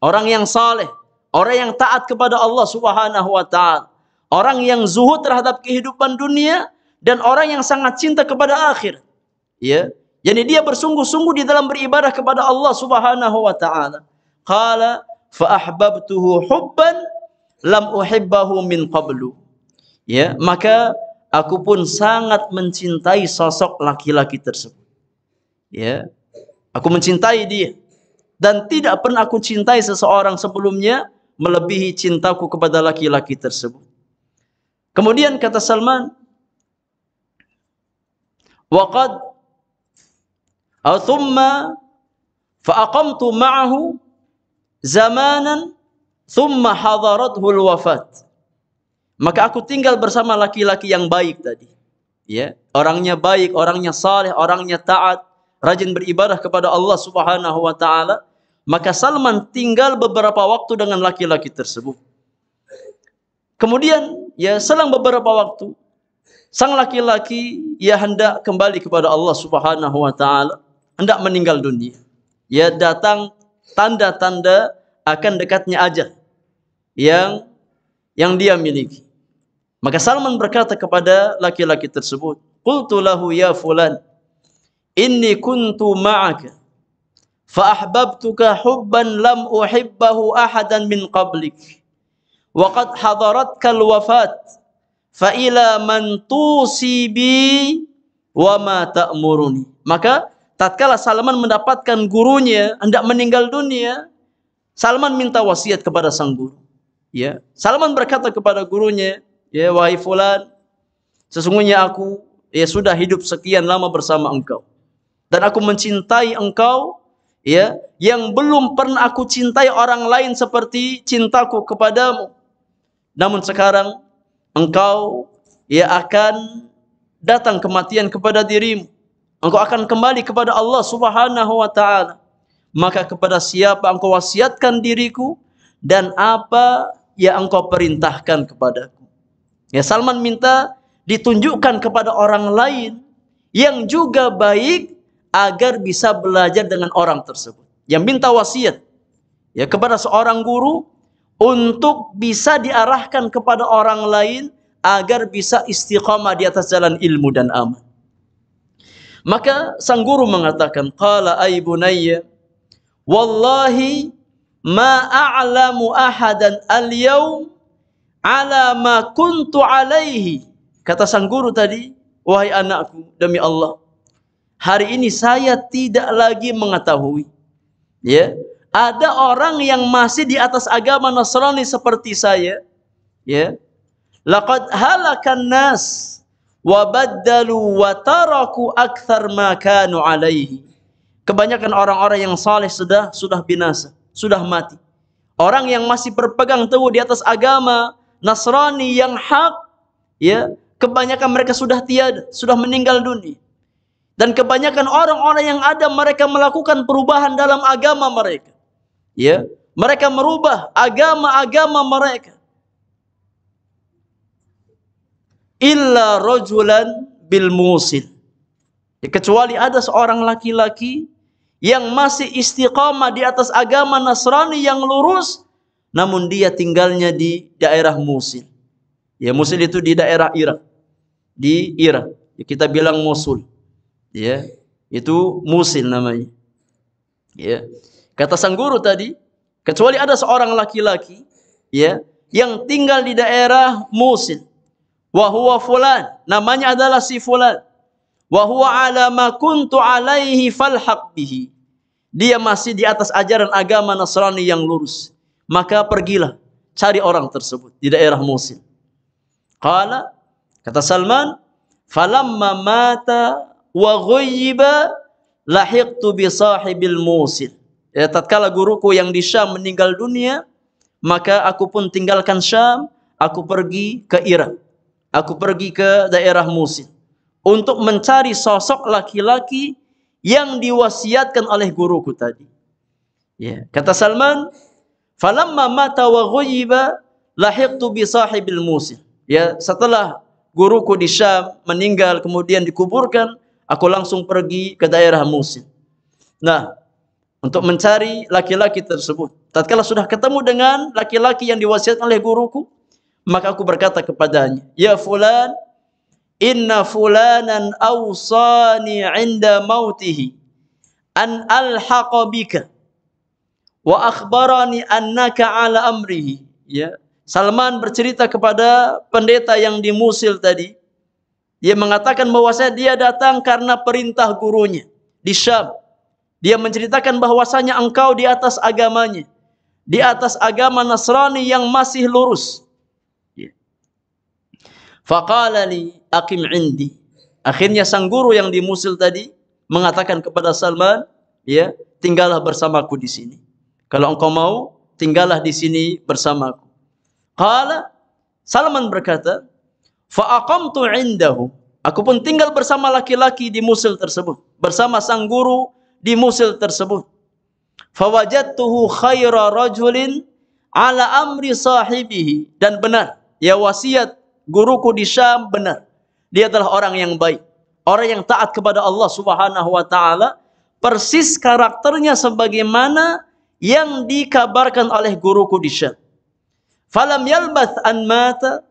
orang yang saleh orang yang taat kepada Allah Subhanahu wa taala orang yang zuhud terhadap kehidupan dunia dan orang yang sangat cinta kepada akhir ya yakni dia bersungguh-sungguh di dalam beribadah kepada Allah Subhanahu wa taala qala fa ahbabtuhu hubban lam uhibbahu min qablu ya maka Aku pun sangat mencintai sosok laki-laki tersebut. Ya. Aku mencintai dia dan tidak pernah aku cintai seseorang sebelumnya melebihi cintaku kepada laki-laki tersebut. Kemudian kata Salman, "Waqad aw thumma fa'aqamtu ma'ahu zamanan thumma hadaratuhu al-wafat." Maka aku tinggal bersama laki-laki yang baik tadi. Ya, orangnya baik, orangnya saleh, orangnya taat, rajin beribadah kepada Allah Subhanahu wa taala. Maka Salman tinggal beberapa waktu dengan laki-laki tersebut. Kemudian ya selang beberapa waktu sang laki-laki ia ya, hendak kembali kepada Allah Subhanahu wa taala, hendak meninggal dunia. Ya datang tanda-tanda akan dekatnya ajal yang yang dia miliki. Maka Salman berkata kepada laki-laki tersebut, "Qultu lahu ya fulan, inni kuntu ma'aka fa ahbabtuka hubban lam uhibbahu ahadan min qablik. Wa qad hadaratka al-wafat, fa ila man tusi bi wa ma ta'muruni." Maka tatkala Salman mendapatkan gurunya hendak meninggal dunia, Salman minta wasiat kepada sang guru. Ya, Salman berkata kepada gurunya, "Ya wahai fulan, sesungguhnya aku ya sudah hidup sekian lama bersama engkau dan aku mencintai engkau ya yang belum pernah aku cintai orang lain seperti cintaku kepadamu. Namun sekarang engkau ya akan datang kematian kepada dirimu. Engkau akan kembali kepada Allah Subhanahu wa taala. Maka kepada siapa engkau wasiatkan diriku dan apa yang engkau perintahkan kepadaku. Ya Salman minta ditunjukkan kepada orang lain yang juga baik agar bisa belajar dengan orang tersebut. Yang minta wasiat ya kepada seorang guru untuk bisa diarahkan kepada orang lain agar bisa istiqamah di atas jalan ilmu dan amal. Maka sang guru mengatakan, "Qala ay bunayya, wallahi a'lamu ahadan al-yaum ala ma kuntu alaihi. Kata sang guru tadi, wahai anakku, demi Allah, hari ini saya tidak lagi mengetahui. Ya, ada orang yang masih di atas agama Nasrani seperti saya. Ya, laqad halakan nas wa baddalu wa taraku akthar ma kanu alaihi. Kebanyakan orang-orang yang saleh sudah sudah binasa sudah mati. Orang yang masih berpegang teguh di atas agama Nasrani yang hak, ya, kebanyakan mereka sudah tiada, sudah meninggal dunia. Dan kebanyakan orang-orang yang ada mereka melakukan perubahan dalam agama mereka. Ya, mereka merubah agama-agama mereka. Illa rojulan bil musil. kecuali ada seorang laki-laki yang masih istiqamah di atas agama Nasrani yang lurus namun dia tinggalnya di daerah Musil. Ya Musil itu di daerah Irak. Di Irak. Ya, kita bilang Mosul. Ya, itu Musil namanya. Ya. Kata sang guru tadi, kecuali ada seorang laki-laki ya yang tinggal di daerah Musil. Wa huwa fulan, namanya adalah si fulan. Wa huwa ala ma kuntu alaihi falhaq bihi dia masih di atas ajaran agama Nasrani yang lurus, maka pergilah cari orang tersebut di daerah Mosul. Kala kata Salman, "Falamma mata wa ghayyiba lahiqtu bi sahibil Mosul." Ya, tatkala guruku yang di Syam meninggal dunia, maka aku pun tinggalkan Syam, aku pergi ke Irak. Aku pergi ke daerah Mosul untuk mencari sosok laki-laki yang diwasiatkan oleh guruku tadi. Ya, kata Salman, "Falamma mata wa ghaiba lahiqtu bi sahibil musil." Ya, setelah guruku di Syam meninggal kemudian dikuburkan, aku langsung pergi ke daerah Musil. Nah, untuk mencari laki-laki tersebut. Tatkala sudah ketemu dengan laki-laki yang diwasiatkan oleh guruku, maka aku berkata kepadanya, "Ya fulan, inna fulanan awsani 'inda mautihi an alhaqa bika wa akhbarani annaka ala amrihi ya Salman bercerita kepada pendeta yang dimusil tadi dia mengatakan bahwa saya dia datang karena perintah gurunya di Syam dia menceritakan bahwasanya engkau di atas agamanya di atas agama Nasrani yang masih lurus ya. faqala li aqim indi. Akhirnya sang guru yang di Musil tadi mengatakan kepada Salman, ya, tinggallah bersamaku di sini. Kalau engkau mau, tinggallah di sini bersamaku. Qala Salman berkata, fa aqamtu indahu. Aku pun tinggal bersama laki-laki di Musil tersebut, bersama sang guru di Musil tersebut. Fawajadtuhu khaira rajulin ala amri sahibihi dan benar ya wasiat guruku di Syam benar dia adalah orang yang baik, orang yang taat kepada Allah Subhanahu wa taala, persis karakternya sebagaimana yang dikabarkan oleh guruku di Syam. Falam yalbath an mata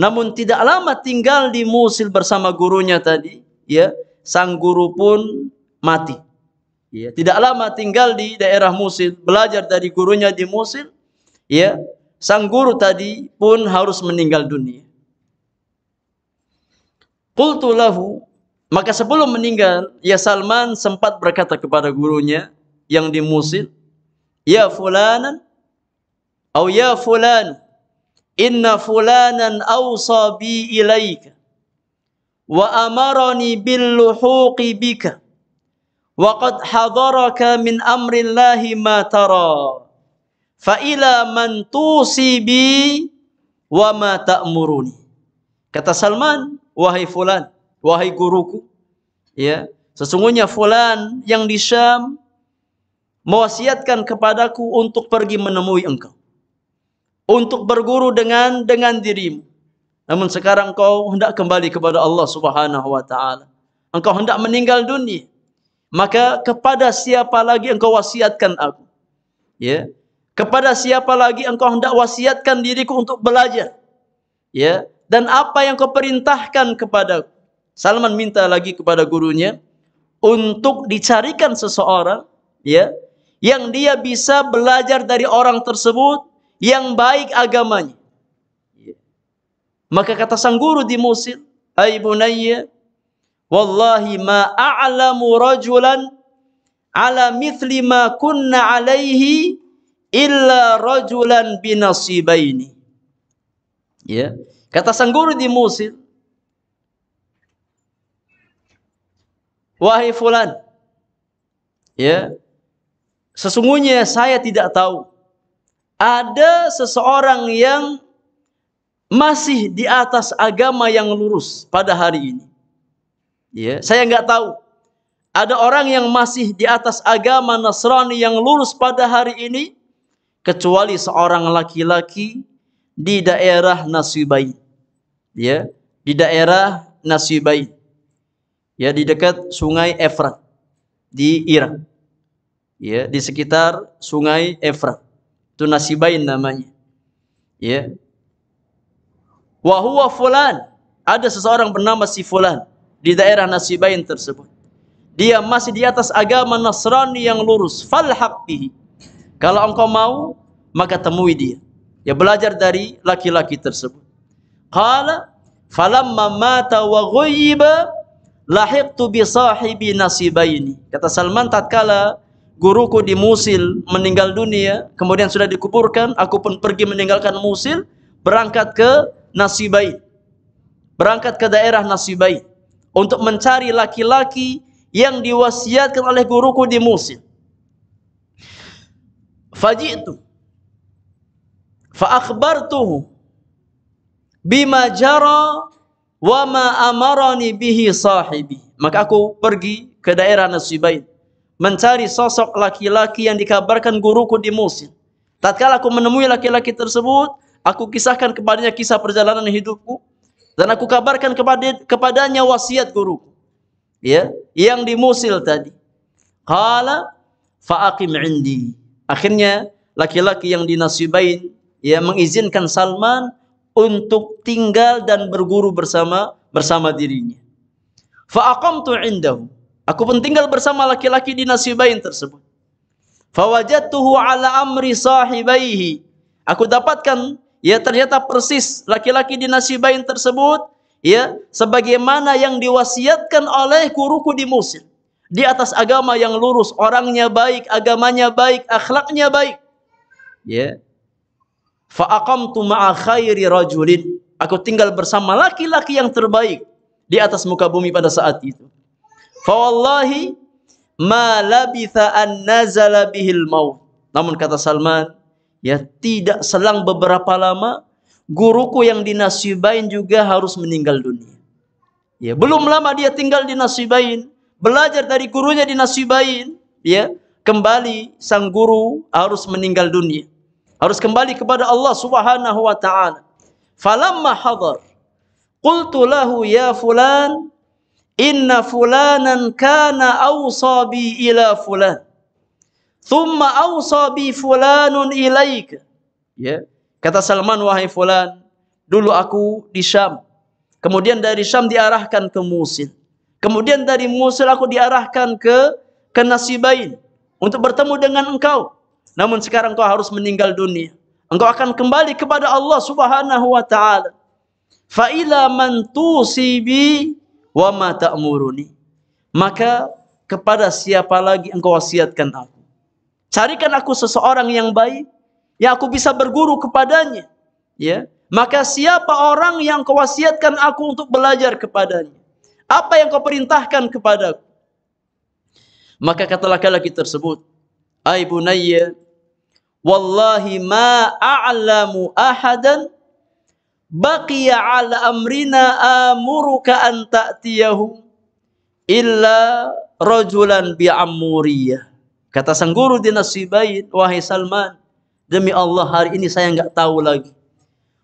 namun tidak lama tinggal di Musil bersama gurunya tadi, ya. Sang guru pun mati. Ya, tidak lama tinggal di daerah Musil, belajar dari gurunya di Musil, ya. Sang guru tadi pun harus meninggal dunia. Qultu lahu, maka sebelum meninggal, ya Salman sempat berkata kepada gurunya yang di Musil, "Ya fulanan, au ya fulan, inna fulanan awsa bi ilaika wa amarani bil luhuqi bika." hadaraka min amrillahi ma tara ما ترى فإلى wa توصي wa ma ta'muruni. kata Salman wahai fulan, wahai guruku. Ya, sesungguhnya fulan yang di Syam mewasiatkan kepadaku untuk pergi menemui engkau. Untuk berguru dengan dengan dirimu. Namun sekarang kau hendak kembali kepada Allah Subhanahu wa taala. Engkau hendak meninggal dunia. Maka kepada siapa lagi engkau wasiatkan aku? Ya. Kepada siapa lagi engkau hendak wasiatkan diriku untuk belajar? Ya, dan apa yang kau perintahkan kepada Salman minta lagi kepada gurunya untuk dicarikan seseorang ya yang dia bisa belajar dari orang tersebut yang baik agamanya. Ya. Maka kata sang guru di Musil, ay bunayya, wallahi ma a'lamu rajulan ala mithli ma kunna alaihi illa rajulan binasibaini." Ya. Kata sang guru di Musil, Wahai fulan, ya, sesungguhnya saya tidak tahu ada seseorang yang masih di atas agama yang lurus pada hari ini. Ya, saya nggak tahu. Ada orang yang masih di atas agama Nasrani yang lurus pada hari ini kecuali seorang laki-laki di daerah Nasibai. Ya, di daerah Nasibai. Ya, di dekat Sungai Efrat di Irak. Ya, di sekitar Sungai Efrat. Itu Nasibain namanya. Ya. Wa fulan. Ada seseorang bernama si fulan di daerah Nasibain tersebut. Dia masih di atas agama Nasrani yang lurus. Falhaq Kalau engkau mau, maka temui dia. Ya belajar dari laki-laki tersebut. Qala falamma mata wa ghayyiba lahiqtu bi sahibi nasibaini. Kata Salman tatkala guruku di Musil meninggal dunia, kemudian sudah dikuburkan, aku pun pergi meninggalkan Musil, berangkat ke Nasibain. Berangkat ke daerah Nasibain untuk mencari laki-laki yang diwasiatkan oleh guruku di Musil. Faji'tu fa akhbartuhu bima jara wa ma amarani bihi sahibi maka aku pergi ke daerah Nasibain mencari sosok laki-laki yang dikabarkan guruku di Musil tatkala aku menemui laki-laki tersebut aku kisahkan kepadanya kisah perjalanan hidupku dan aku kabarkan kepada kepadanya wasiat guruku ya yang di Musil tadi qala fa aqim indi akhirnya laki-laki yang di Nasibain ya mengizinkan Salman untuk tinggal dan berguru bersama bersama dirinya. Fa aqamtu indahu. Aku pun tinggal bersama laki-laki di Nasibain tersebut. Fawajatuhu ala amri sahibaihi. Aku dapatkan ya ternyata persis laki-laki di Nasibain tersebut ya sebagaimana yang diwasiatkan oleh guruku di Musil. Di atas agama yang lurus, orangnya baik, agamanya baik, akhlaknya baik. Ya, Fa'akamtu ma'a khairi rajulin. Aku tinggal bersama laki-laki yang terbaik di atas muka bumi pada saat itu. Fawallahi ma an nazala bihil Namun kata Salman, ya tidak selang beberapa lama guruku yang dinasibain juga harus meninggal dunia. Ya, belum lama dia tinggal dinasibain. belajar dari gurunya dinasibain. ya. Kembali sang guru harus meninggal dunia. Harus kembali kepada Allah Subhanahu wa taala. Falamma hadar qultu lahu ya fulan inna fulanan kana awsa bi ila fulan thumma awsa bi fulanun ilaika ya kata Salman wahai fulan dulu aku di Syam kemudian dari Syam diarahkan ke Musil kemudian dari Musil aku diarahkan ke ke Nasibain untuk bertemu dengan engkau Namun sekarang kau harus meninggal dunia. Engkau akan kembali kepada Allah Subhanahu wa taala. Fa ila man tusi wa ma ta'muruni. Maka kepada siapa lagi engkau wasiatkan aku? Carikan aku seseorang yang baik yang aku bisa berguru kepadanya. Ya. Maka siapa orang yang kau wasiatkan aku untuk belajar kepadanya? Apa yang kau perintahkan kepadaku? Maka kata laki-laki tersebut, Aibunayya, wallahi ma a'lamu ahadan baqiya ala amrina amuruka an ta'tiyahum illa rajulan bi amuriyah kata sang guru di Nasibain wahai Salman demi Allah hari ini saya enggak tahu lagi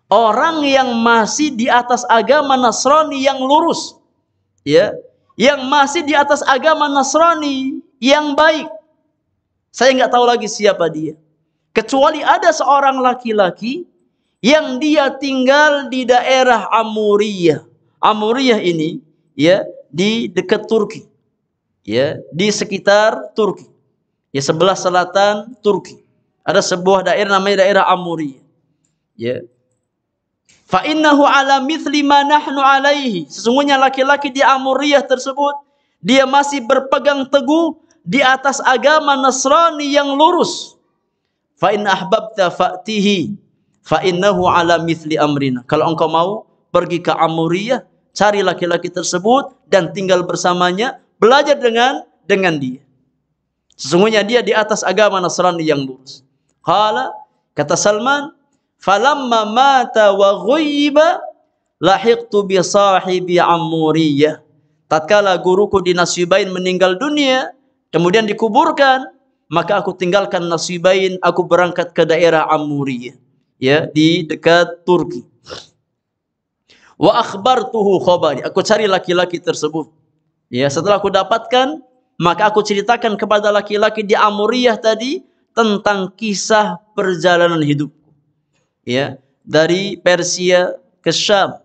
orang yang masih di atas agama Nasrani yang lurus ya yang masih di atas agama Nasrani yang baik saya enggak tahu lagi siapa dia Kecuali ada seorang laki-laki yang dia tinggal di daerah Amuria, Amuria ini ya di dekat Turki. Ya, di sekitar Turki. Ya sebelah selatan Turki. Ada sebuah daerah namanya daerah Amuria, Ya. Fa innahu ala mithli ma nahnu alaihi. Sesungguhnya laki-laki di Amuria tersebut dia masih berpegang teguh di atas agama Nasrani yang lurus. Fa in ahbabta fa'tihi fa innahu ala mithli amrina. Kalau engkau mau pergi ke Amuriyah, cari laki-laki tersebut dan tinggal bersamanya, belajar dengan dengan dia. Sesungguhnya dia di atas agama Nasrani yang lurus. Qala kata Salman, "Falamma mata wa ghuyba lahiqtu bi sahibi Amuriyah." Tatkala guruku di Nasibain meninggal dunia, kemudian dikuburkan, maka aku tinggalkan Nasibain, aku berangkat ke daerah Amuriyah, ya, di dekat Turki. Wa akhbartuhu khabari. Aku cari laki-laki tersebut. Ya, setelah aku dapatkan, maka aku ceritakan kepada laki-laki di Amuriyah tadi tentang kisah perjalanan hidupku. Ya, dari Persia ke Syam,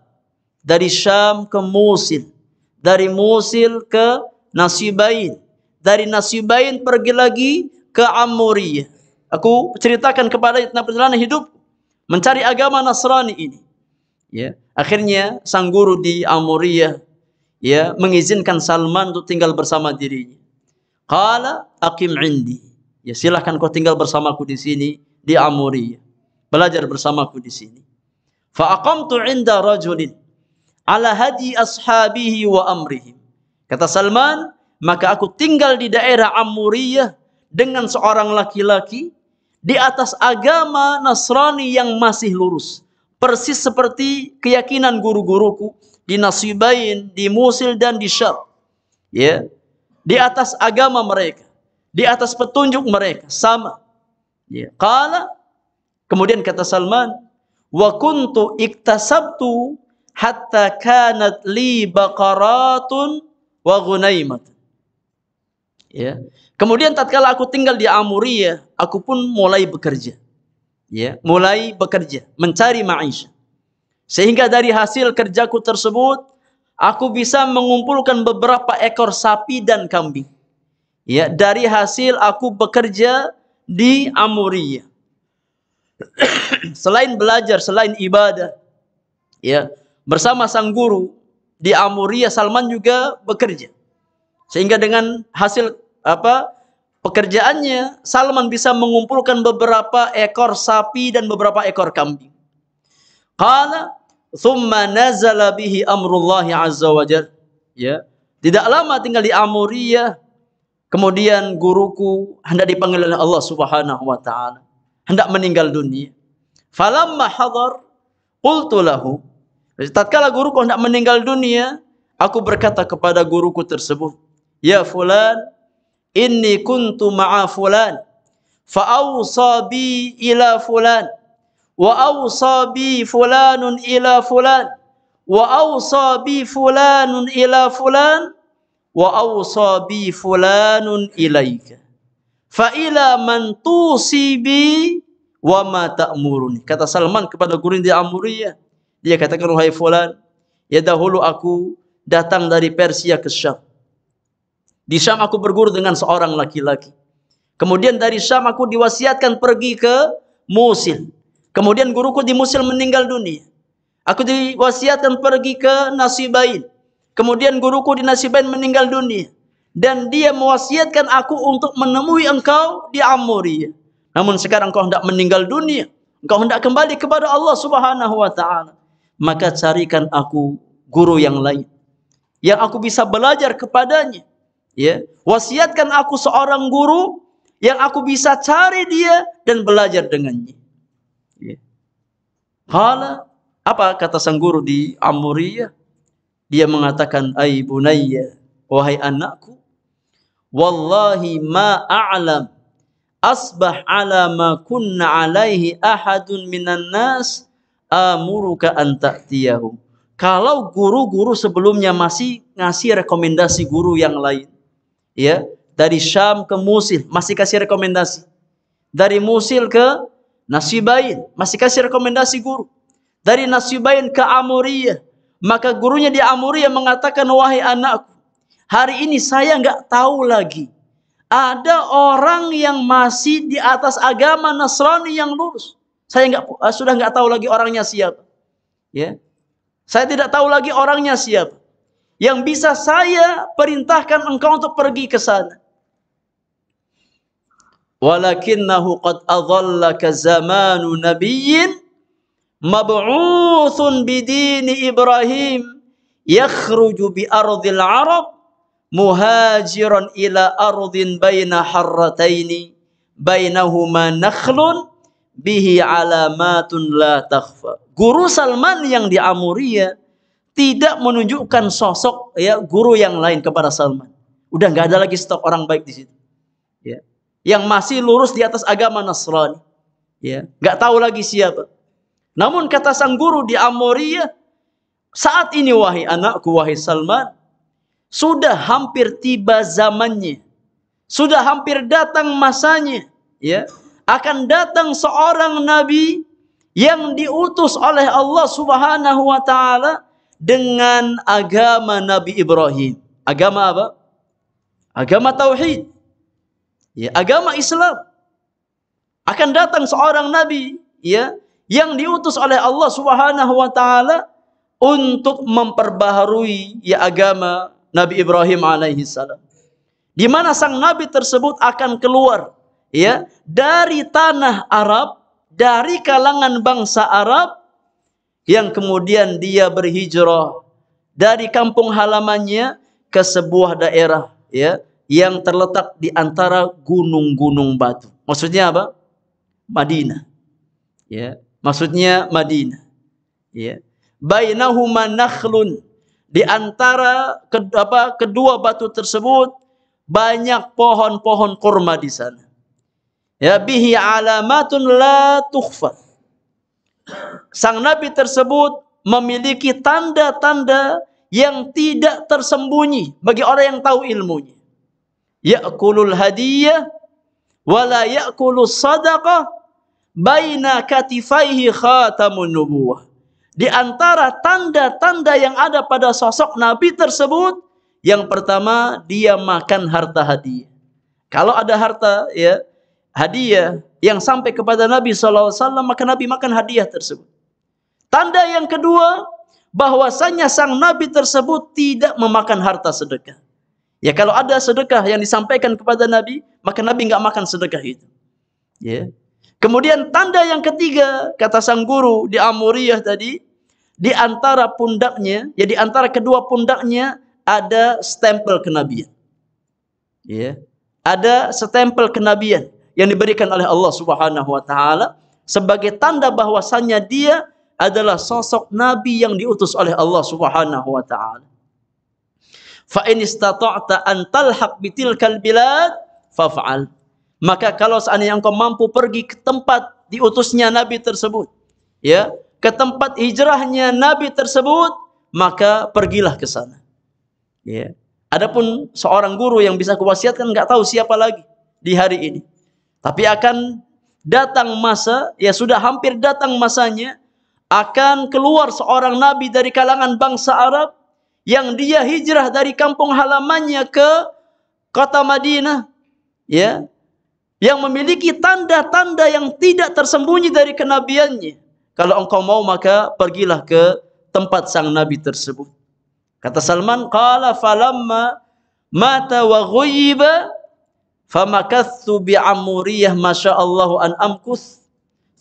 dari Syam ke Mosul, dari Mosul ke Nasibain, dari Nasibain pergi lagi ke Amuri. Aku ceritakan kepada tentang perjalanan hidup mencari agama Nasrani ini. Ya, akhirnya sang guru di Amuriyah ya mengizinkan Salman untuk tinggal bersama dirinya. Qala aqim indi. Ya silahkan kau tinggal bersamaku di sini di Amuriyah. Belajar bersamaku di sini. Fa aqamtu inda rajulin ala hadi ashabihi wa amrihi Kata Salman, maka aku tinggal di daerah Amuriyah dengan seorang laki-laki di atas agama Nasrani yang masih lurus. Persis seperti keyakinan guru-guruku di Nasibain, di Musil dan di Syar. Ya. Di atas agama mereka, di atas petunjuk mereka sama. Ya. Kala. kemudian kata Salman, "Wa kuntu iktasabtu hatta kanat li baqaratun wa ghunaimatun." Ya. Kemudian tatkala aku tinggal di Amuria, aku pun mulai bekerja. Ya, mulai bekerja, mencari maisha. Sehingga dari hasil kerjaku tersebut, aku bisa mengumpulkan beberapa ekor sapi dan kambing. Ya, dari hasil aku bekerja di Amuria. selain belajar, selain ibadah, ya, bersama sang guru di Amuria Salman juga bekerja. Sehingga dengan hasil apa pekerjaannya Salman bisa mengumpulkan beberapa ekor sapi dan beberapa ekor kambing. Qala thumma nazala bihi amrullah azza wa Ya. Tidak lama tinggal di Amuria kemudian guruku hendak dipanggil oleh Allah Subhanahu wa taala hendak meninggal dunia. Falamma hadar qultu lahu tatkala guruku hendak meninggal dunia aku berkata kepada guruku tersebut ya fulan inni kuntu ma'a fulan fa awsa bi ila fulan wa awsa bi fulanun ila fulan wa awsa bi fulanun ila fulan wa awsa bi fulanun ilaika fa ila man tusi bi wa ma ta'muruni kata Salman kepada guru di Amuria dia katakan wahai fulan ya dahulu aku datang dari Persia ke Syam di Syam aku berguru dengan seorang laki-laki. Kemudian dari Syam aku diwasiatkan pergi ke Musil. Kemudian guruku di Musil meninggal dunia. Aku diwasiatkan pergi ke Nasibain. Kemudian guruku di Nasibain meninggal dunia. Dan dia mewasiatkan aku untuk menemui engkau di Amuria. Namun sekarang kau hendak meninggal dunia. Kau hendak kembali kepada Allah subhanahu wa ta'ala. Maka carikan aku guru yang lain. Yang aku bisa belajar kepadanya. Ya, wasiatkan aku seorang guru yang aku bisa cari dia dan belajar dengannya. Ya. Hala, apa kata sang guru di Amuriyah? Dia mengatakan, "Ai bunayya, wahai anakku, wallahi ma a'lam asbah ala ma kunna alaihi ahadun minan nas amuruka an Kalau guru-guru sebelumnya masih ngasih rekomendasi guru yang lain, ya dari Syam ke Musil masih kasih rekomendasi dari Musil ke Nasibain masih kasih rekomendasi guru dari Nasibain ke amuria maka gurunya di amuria mengatakan wahai anakku hari ini saya nggak tahu lagi ada orang yang masih di atas agama Nasrani yang lurus. Saya nggak sudah nggak tahu lagi orangnya siapa. Ya, saya tidak tahu lagi orangnya siapa yang bisa saya perintahkan engkau untuk pergi ke sana. Walakinnahu qad adhallaka zamanu nabiyyin mab'uthun bidini Ibrahim yakhruju bi ardil Arab muhajiran ila ardin baina harrataini bainahuma nakhlun bihi alamatun la takhfa. Guru Salman yang di Amuria ya, tidak menunjukkan sosok ya guru yang lain kepada Salman. Udah nggak ada lagi stok orang baik di situ. Ya. Yang masih lurus di atas agama Nasrani. Ya, nggak tahu lagi siapa. Namun kata sang guru di Amoria, saat ini wahai anakku wahai Salman, sudah hampir tiba zamannya. Sudah hampir datang masanya, ya. Akan datang seorang nabi yang diutus oleh Allah Subhanahu wa taala dengan agama Nabi Ibrahim. Agama apa? Agama tauhid. Ya, agama Islam. Akan datang seorang nabi, ya, yang diutus oleh Allah Subhanahu wa taala untuk memperbaharui ya agama Nabi Ibrahim alaihi salam. Di mana sang nabi tersebut akan keluar ya dari tanah Arab, dari kalangan bangsa Arab yang kemudian dia berhijrah dari kampung halamannya ke sebuah daerah ya yang terletak di antara gunung-gunung batu. Maksudnya apa? Madinah. Ya, maksudnya Madinah. Ya. Bainahuma nakhlun di antara kedua, apa, kedua batu tersebut banyak pohon-pohon kurma di sana. Ya bihi alamatun la tukhfa sang nabi tersebut memiliki tanda-tanda yang tidak tersembunyi bagi orang yang tahu ilmunya. Ya'kulul hadiyah wa la ya'kulus sadaqah baina katifaihi khatamun nubuwah. Di antara tanda-tanda yang ada pada sosok nabi tersebut, yang pertama dia makan harta hadiah. Kalau ada harta ya, hadiah yang sampai kepada Nabi SAW, maka Nabi makan hadiah tersebut. Tanda yang kedua, bahwasanya sang Nabi tersebut tidak memakan harta sedekah. Ya, kalau ada sedekah yang disampaikan kepada Nabi, maka Nabi enggak makan sedekah itu. Ya. Kemudian tanda yang ketiga, kata sang guru di Amuriyah tadi, di antara pundaknya, ya di antara kedua pundaknya ada stempel kenabian. Ya. Ada stempel kenabian. yang diberikan oleh Allah Subhanahu wa taala sebagai tanda bahwasannya dia adalah sosok nabi yang diutus oleh Allah Subhanahu wa taala. Fa in istata'ta an talhaq bitilkal bilad faf'al. Maka kalau seandainya engkau mampu pergi ke tempat diutusnya nabi tersebut, ya, ke tempat hijrahnya nabi tersebut, maka pergilah ke sana. Ya. Adapun seorang guru yang bisa kuwasiatkan nggak tahu siapa lagi di hari ini. Tapi akan datang masa, ya sudah hampir datang masanya, akan keluar seorang nabi dari kalangan bangsa Arab yang dia hijrah dari kampung halamannya ke kota Madinah, ya, yang memiliki tanda-tanda yang tidak tersembunyi dari kenabiannya. Kalau engkau mau maka pergilah ke tempat sang nabi tersebut. Kata Salman, qala falamma mata wa Famakathu bi amuriyah masya Allah an amkus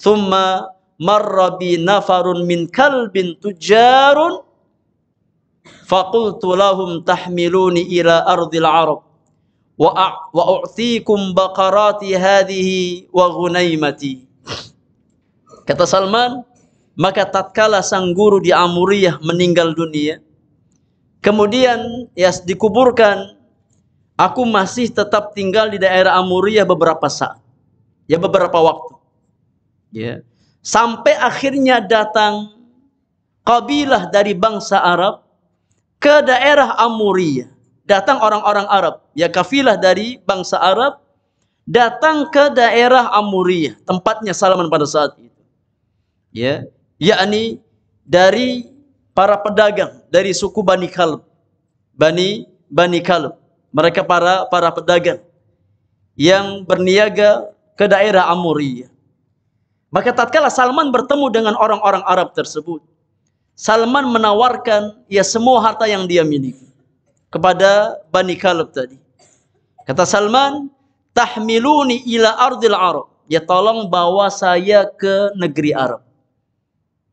thumma marra bi nafarun min kalbin tujarun faqultu lahum tahmiluni ila ardil arab wa wa u'tikum baqarati hadhihi wa ghunaimati kata Salman maka tatkala sang guru di Amuriyah meninggal dunia kemudian ya dikuburkan Aku masih tetap tinggal di daerah Amuriyah beberapa saat. Ya beberapa waktu. Ya. Sampai akhirnya datang kabilah dari bangsa Arab ke daerah Amuriyah. Datang orang-orang Arab, ya kafilah dari bangsa Arab datang ke daerah Amuriyah, tempatnya Salaman pada saat itu. Ya, yakni dari para pedagang dari suku Bani Kalb. Bani Bani Kalb mereka para para pedagang yang berniaga ke daerah Amuria. Maka tatkala Salman bertemu dengan orang-orang Arab tersebut, Salman menawarkan ya semua harta yang dia miliki kepada Bani Kalab tadi. Kata Salman, "Tahmiluni ila ardil Arab." Ya tolong bawa saya ke negeri Arab.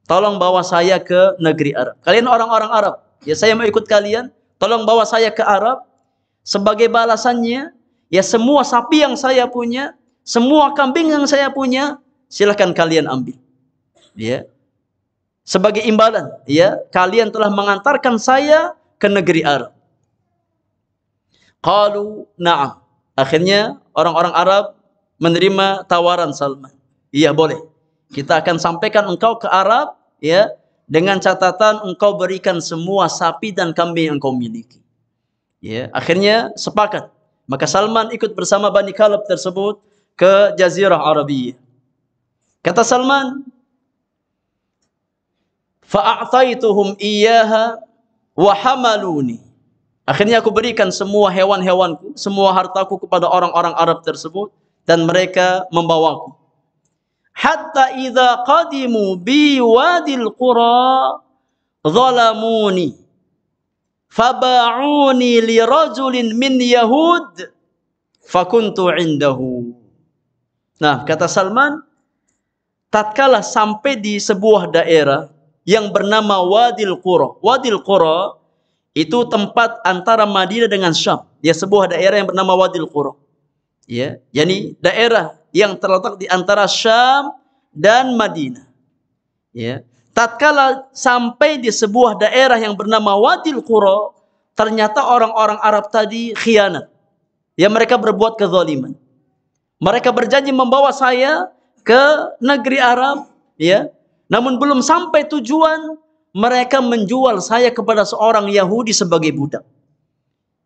Tolong bawa saya ke negeri Arab. Kalian orang-orang Arab. Ya saya mau ikut kalian. Tolong bawa saya ke Arab sebagai balasannya, ya semua sapi yang saya punya, semua kambing yang saya punya, silahkan kalian ambil. Ya. Sebagai imbalan, ya, kalian telah mengantarkan saya ke negeri Arab. Qalu na'am. Akhirnya orang-orang Arab menerima tawaran Salman. Iya boleh. Kita akan sampaikan engkau ke Arab ya dengan catatan engkau berikan semua sapi dan kambing yang kau miliki. Ya, akhirnya sepakat. Maka Salman ikut bersama Bani Kalab tersebut ke Jazirah Arabia. Kata Salman, fa'ataituhum iyyaha wa hamaluni. Akhirnya aku berikan semua hewan-hewanku, semua hartaku kepada orang-orang Arab tersebut dan mereka membawaku. Hatta idza qadimu bi wadil qura zalamuni. Faba'uni li rajulin min Yahud fakuntu indahu. Nah, kata Salman, tatkala sampai di sebuah daerah yang bernama Wadil Qura. Wadil Qura itu tempat antara Madinah dengan Syam. Ya, sebuah daerah yang bernama Wadil Qura. Ya, yakni daerah yang terletak di antara Syam dan Madinah. Ya tatkala sampai di sebuah daerah yang bernama Wadil Kuro, ternyata orang-orang Arab tadi khianat. Ya mereka berbuat kezaliman. Mereka berjanji membawa saya ke negeri Arab, ya. Namun belum sampai tujuan, mereka menjual saya kepada seorang Yahudi sebagai budak.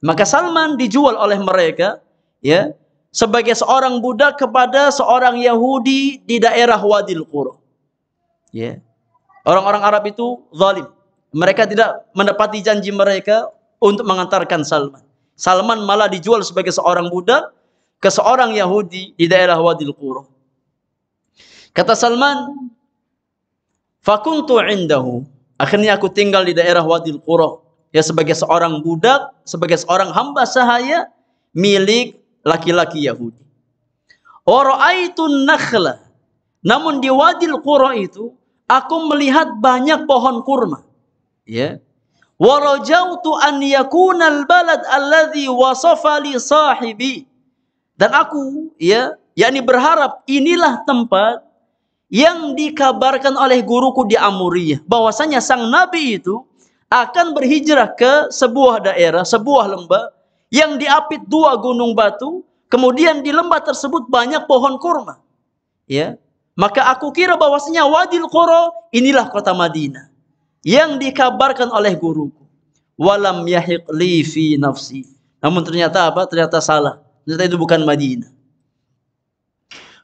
Maka Salman dijual oleh mereka, ya, sebagai seorang budak kepada seorang Yahudi di daerah Wadil Kuro, Ya. Orang-orang Arab itu zalim. Mereka tidak menepati janji mereka untuk mengantarkan Salman. Salman malah dijual sebagai seorang budak ke seorang Yahudi di daerah Wadil Qura. Kata Salman, "Fakuntu indahu." Akhirnya aku tinggal di daerah Wadil Qura. Ya sebagai seorang budak, sebagai seorang hamba sahaya milik laki-laki Yahudi. Wara'aitun nakhla. Namun di Wadil Qura itu Aku melihat banyak pohon kurma. Ya. Warajautu an yakuna al-balad alladhi wasafa li sahibi. Dan aku ya, yakni berharap inilah tempat yang dikabarkan oleh guruku di Amuriyah bahwasanya sang nabi itu akan berhijrah ke sebuah daerah, sebuah lembah yang diapit dua gunung batu, kemudian di lembah tersebut banyak pohon kurma. Ya. Maka aku kira bahwasanya Wadil Qura inilah kota Madinah yang dikabarkan oleh guruku. Walam yahiq li fi nafsi. Namun ternyata apa? Ternyata salah. Ternyata itu bukan Madinah.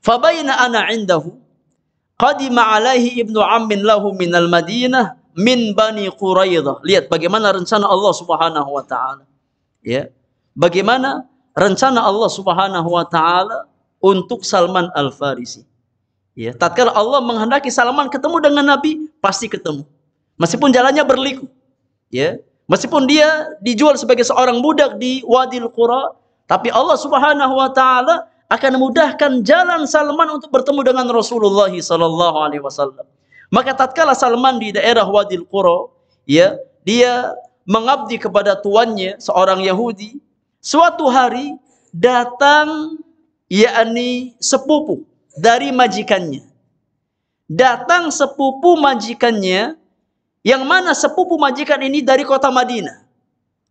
Fabayna ana indahu qadima alaihi ibnu ammin lahu min al Madinah min Bani Quraidah. Lihat bagaimana rencana Allah Subhanahu wa taala. Ya. Bagaimana rencana Allah Subhanahu wa taala untuk Salman Al Farisi. Ya, tatkala Allah menghendaki Salman ketemu dengan Nabi, pasti ketemu. Meskipun jalannya berliku. Ya, meskipun dia dijual sebagai seorang budak di Wadil Qura, tapi Allah Subhanahu wa taala akan memudahkan jalan Salman untuk bertemu dengan Rasulullah sallallahu alaihi wasallam. Maka tatkala Salman di daerah Wadil Qura, ya, dia mengabdi kepada tuannya seorang Yahudi. Suatu hari datang yakni sepupu dari majikannya. Datang sepupu majikannya yang mana sepupu majikan ini dari kota Madinah.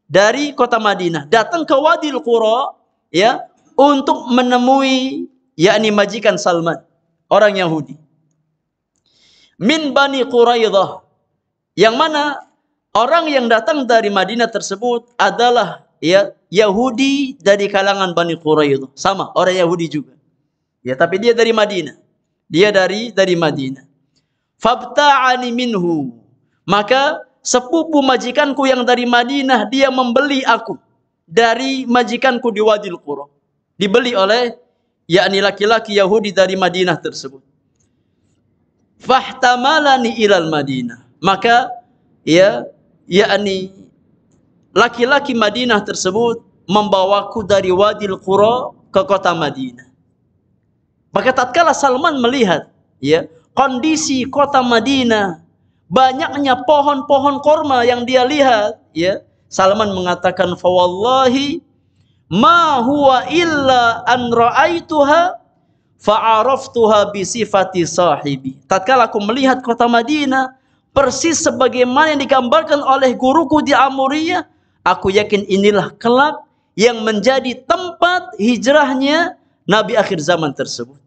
Dari kota Madinah datang ke Wadil Qura ya untuk menemui yakni majikan Salman, orang Yahudi. Min Bani Quraidah. Yang mana orang yang datang dari Madinah tersebut adalah ya Yahudi dari kalangan Bani Quraidah. Sama, orang Yahudi juga. Ya, tapi dia dari Madinah. Dia dari dari Madinah. Fabta'ani minhu. Maka sepupu majikanku yang dari Madinah dia membeli aku dari majikanku di Wadil Qura. Dibeli oleh yakni laki-laki Yahudi dari Madinah tersebut. Fahtamalani ilal Madinah. Maka ya yakni laki-laki Madinah tersebut membawaku dari Wadil Qura ke kota Madinah. Maka tatkala Salman melihat ya kondisi kota Madinah, banyaknya pohon-pohon korma yang dia lihat, ya Salman mengatakan fawallahi ma huwa illa an ra'aituha fa'araftuha bi sifati sahibi. Tatkala aku melihat kota Madinah persis sebagaimana yang digambarkan oleh guruku di Amuria, aku yakin inilah kelak yang menjadi tempat hijrahnya Nabi akhir zaman tersebut.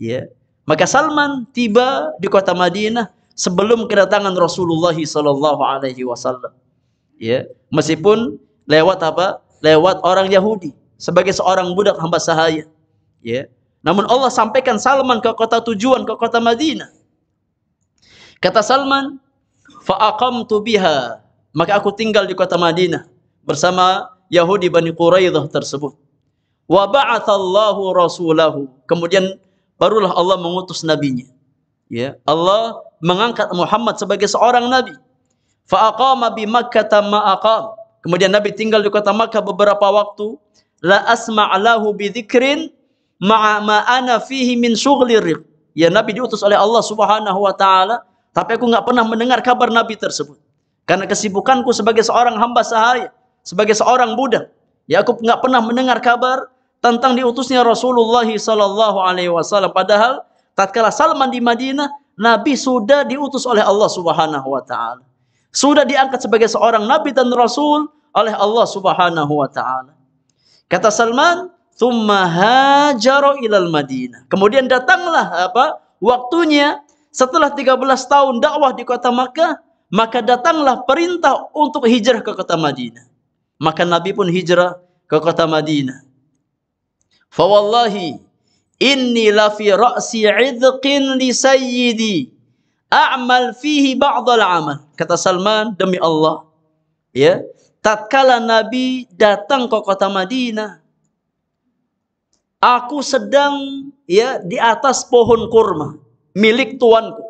Ya. Maka Salman tiba di kota Madinah sebelum kedatangan Rasulullah sallallahu alaihi wasallam. Ya, meskipun lewat apa? Lewat orang Yahudi sebagai seorang budak hamba sahaya. Ya. Namun Allah sampaikan Salman ke kota tujuan, ke kota Madinah. Kata Salman, "Fa aqamtu biha." Maka aku tinggal di kota Madinah bersama Yahudi Bani Quraidah tersebut. Wa ba'athallahu rasulahu. Kemudian barulah Allah mengutus nabinya. Ya, Allah mengangkat Muhammad sebagai seorang nabi. Fa'aqama bi Makkah ma'aqam. Kemudian Nabi tinggal di kota Makkah beberapa waktu. La asma'alahu bi dzikrin ma'a ma ana fihi min syughli Ya Nabi diutus oleh Allah Subhanahu wa taala, tapi aku nggak pernah mendengar kabar Nabi tersebut. Karena kesibukanku sebagai seorang hamba sahaya, sebagai seorang budak. Ya aku nggak pernah mendengar kabar tentang diutusnya Rasulullah sallallahu alaihi wasallam. Padahal tatkala Salman di Madinah, Nabi sudah diutus oleh Allah Subhanahu wa taala. Sudah diangkat sebagai seorang nabi dan rasul oleh Allah Subhanahu wa taala. Kata Salman, "Tsumma hajaro ilal Madinah." Kemudian datanglah apa? Waktunya setelah 13 tahun dakwah di kota Makkah, maka datanglah perintah untuk hijrah ke kota Madinah. Maka Nabi pun hijrah ke kota Madinah. Fawallahi inni fi ra'si idqin li sayyidi a'mal fihi al amal. Kata Salman, demi Allah. Ya, tatkala Nabi datang ke kota Madinah, aku sedang ya di atas pohon kurma milik tuanku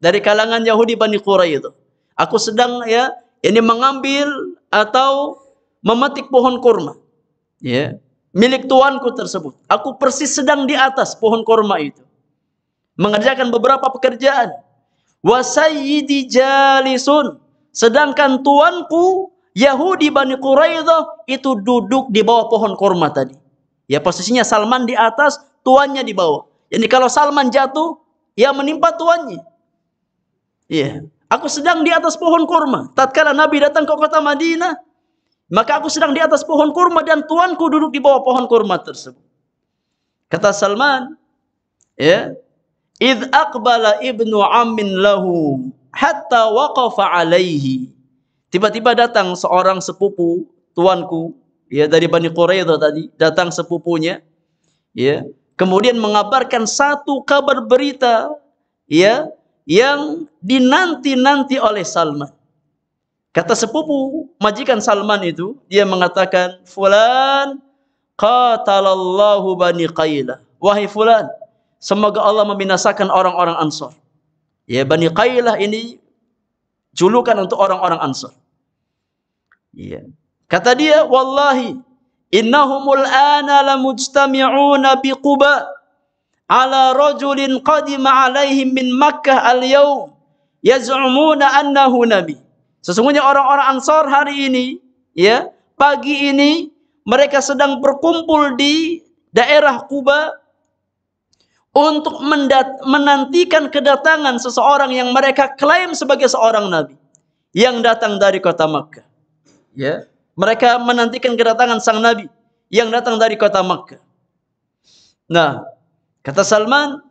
dari kalangan Yahudi Bani Quraisy itu. Aku sedang ya ini mengambil atau memetik pohon kurma. Ya milik tuanku tersebut. Aku persis sedang di atas pohon korma itu. Mengerjakan beberapa pekerjaan. Wasayyidi jalisun. Sedangkan tuanku Yahudi Bani Quraidah itu duduk di bawah pohon korma tadi. Ya posisinya Salman di atas, tuannya di bawah. Jadi kalau Salman jatuh, ya menimpa tuannya. Iya. Aku sedang di atas pohon kurma. Tatkala Nabi datang ke kota Madinah, maka aku sedang di atas pohon kurma dan tuanku duduk di bawah pohon kurma tersebut. Kata Salman, ya, id akbala ibnu Amin lahu hatta waqafa alaihi." Tiba-tiba datang seorang sepupu tuanku, ya dari Bani Quraidah tadi, datang sepupunya, ya. Kemudian mengabarkan satu kabar berita, ya, yang dinanti-nanti oleh Salman. Kata sepupu majikan Salman itu, dia mengatakan, "Fulan qatalallahu bani Qailah." Wahai fulan, semoga Allah membinasakan orang-orang Ansar. Ya, Bani kailah ini julukan untuk orang-orang Ansar. Ya. Kata dia, "Wallahi innahumul ana lamujtami'una bi Quba ala rajulin qadima alaihim min Makkah al-yawm yaz'umuna annahu nabi." Sesungguhnya orang-orang Ansor hari ini, ya, pagi ini mereka sedang berkumpul di daerah Kuba untuk menantikan kedatangan seseorang yang mereka klaim sebagai seorang nabi yang datang dari kota Makkah. Ya, mereka menantikan kedatangan sang nabi yang datang dari kota Makkah. Nah, kata Salman,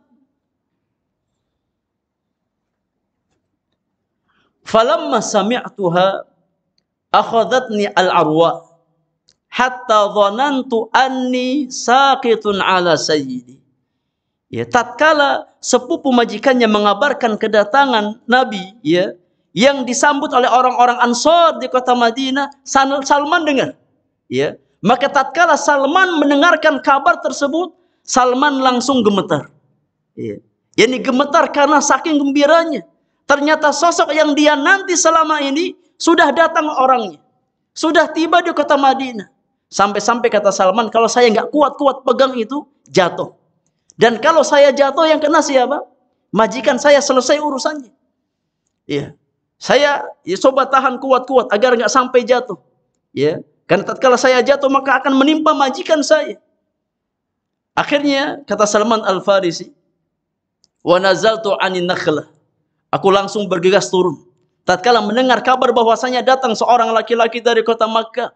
Falamma sami'tuha akhadhatni al-arwa hatta dhanantu anni saqitun ala sayyidi. Ya, tatkala sepupu majikannya mengabarkan kedatangan Nabi, ya, yang disambut oleh orang-orang Ansor di kota Madinah, Salman dengar. Ya, maka tatkala Salman mendengarkan kabar tersebut, Salman langsung gemetar. Ya. Yani gemetar karena saking gembiranya. Ternyata sosok yang dia nanti selama ini sudah datang orangnya. Sudah tiba di kota Madinah. Sampai-sampai kata Salman, kalau saya nggak kuat-kuat pegang itu, jatuh. Dan kalau saya jatuh, yang kena siapa? Majikan saya selesai urusannya. Iya. Saya ya, coba tahan kuat-kuat agar nggak sampai jatuh. Ya. Karena tatkala saya jatuh, maka akan menimpa majikan saya. Akhirnya, kata Salman Al-Farisi, nazaltu عَنِ nakhlah." Aku langsung bergegas turun. Tatkala mendengar kabar bahwasanya datang seorang laki-laki dari kota Makkah,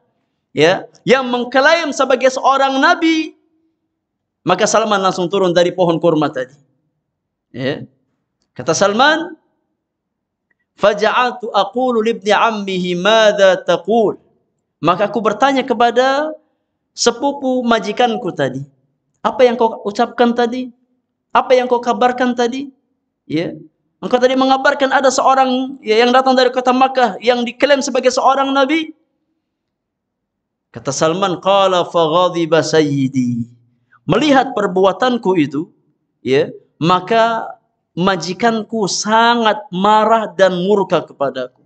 ya, yang mengklaim sebagai seorang nabi, maka Salman langsung turun dari pohon kurma tadi. Ya. Kata Salman, "Faja'atu aqulu libni ammihi madza taqul?" Maka aku bertanya kepada sepupu majikanku tadi, "Apa yang kau ucapkan tadi? Apa yang kau kabarkan tadi?" Ya. Engkau tadi mengabarkan ada seorang ya, yang datang dari kota Makkah yang diklaim sebagai seorang nabi. Kata Salman, qala faghadiba sayyidi. Melihat perbuatanku itu, ya, maka majikanku sangat marah dan murka kepadaku.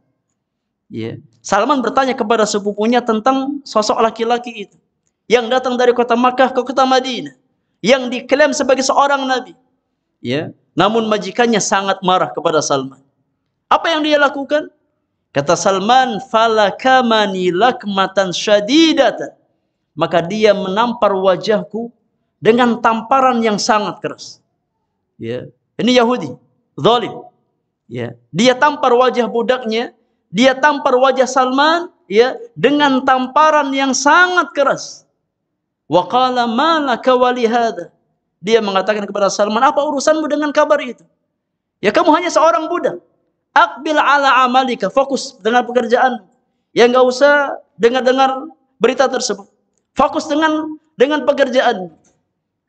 Ya. Salman bertanya kepada sepupunya tentang sosok laki-laki itu yang datang dari kota Makkah ke kota Madinah yang diklaim sebagai seorang nabi. Ya. Namun majikannya sangat marah kepada Salman. Apa yang dia lakukan? Kata Salman, "Falakamani lakmatan syadidatan." Maka dia menampar wajahku dengan tamparan yang sangat keras. Ya. Ini Yahudi, zalim. Ya. Dia tampar wajah budaknya, dia tampar wajah Salman ya dengan tamparan yang sangat keras. Wa qala malaka hadha? Dia mengatakan kepada Salman, apa urusanmu dengan kabar itu? Ya kamu hanya seorang budak. Akbil ala amalika, fokus dengan pekerjaan. Ya nggak usah dengar-dengar berita tersebut. Fokus dengan dengan pekerjaan.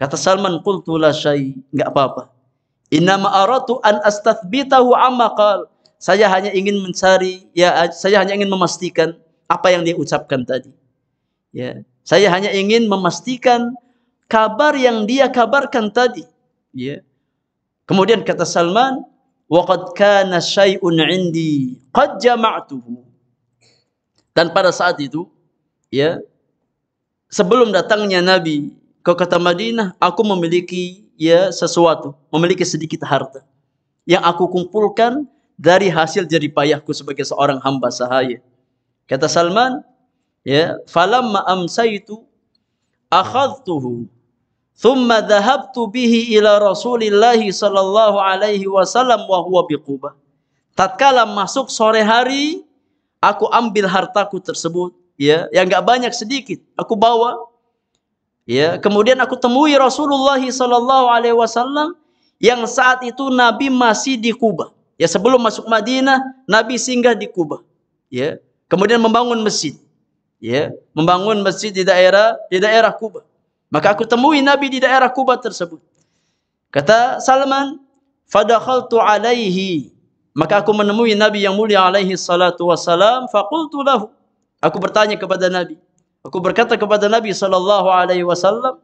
Kata Salman, qultu la syai, enggak apa-apa. Inna aratu an astathbitahu amma qal. Saya hanya ingin mencari ya saya hanya ingin memastikan apa yang dia ucapkan tadi. Ya, saya hanya ingin memastikan kabar yang dia kabarkan tadi ya kemudian kata Salman waqad kana syai'un 'indi qad jama'tuhu dan pada saat itu ya sebelum datangnya Nabi ke kota Madinah aku memiliki ya sesuatu memiliki sedikit harta yang aku kumpulkan dari hasil payahku sebagai seorang hamba sahaya kata Salman ya falamma amsaitu akhadtuhu ثم ذهبت به إلى رسول الله صلى الله عليه وسلم وهو بقبة Tatkala masuk sore hari, aku ambil hartaku tersebut, ya, yang enggak banyak sedikit, aku bawa. Ya, kemudian aku temui Rasulullah sallallahu alaihi wasallam yang saat itu Nabi masih di Kuba. Ya, sebelum masuk Madinah, Nabi singgah di Kuba. Ya. Kemudian membangun masjid. Ya, membangun masjid di daerah di daerah Kuba. Maka aku temui Nabi di daerah Kuba tersebut. Kata Salman, fadakhaltu alaihi. Maka aku menemui Nabi yang mulia alaihi salatu wassalam. Fakultu lahu. Aku bertanya kepada Nabi. Aku berkata kepada Nabi sallallahu alaihi wasallam,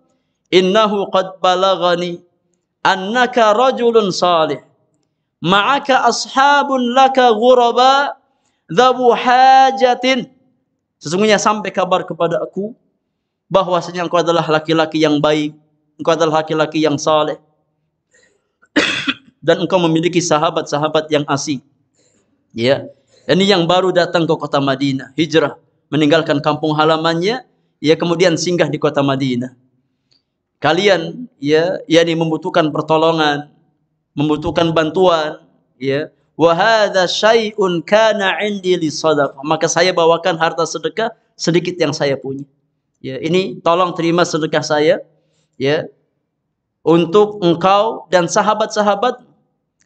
"Innahu qad balaghani annaka rajulun salih. Ma'aka ashabun laka ghuraba dhabu hajatin." Sesungguhnya sampai kabar kepada aku, bahwasanya engkau adalah laki-laki yang baik, engkau adalah laki-laki yang saleh. Dan engkau memiliki sahabat-sahabat yang asik. Ya. Ini yang baru datang ke kota Madinah, hijrah, meninggalkan kampung halamannya, ya kemudian singgah di kota Madinah. Kalian ya, yakni membutuhkan pertolongan, membutuhkan bantuan, ya. Wa hadza syai'un kana 'indi li Maka saya bawakan harta sedekah sedikit yang saya punya ya ini tolong terima sedekah saya ya untuk engkau dan sahabat-sahabat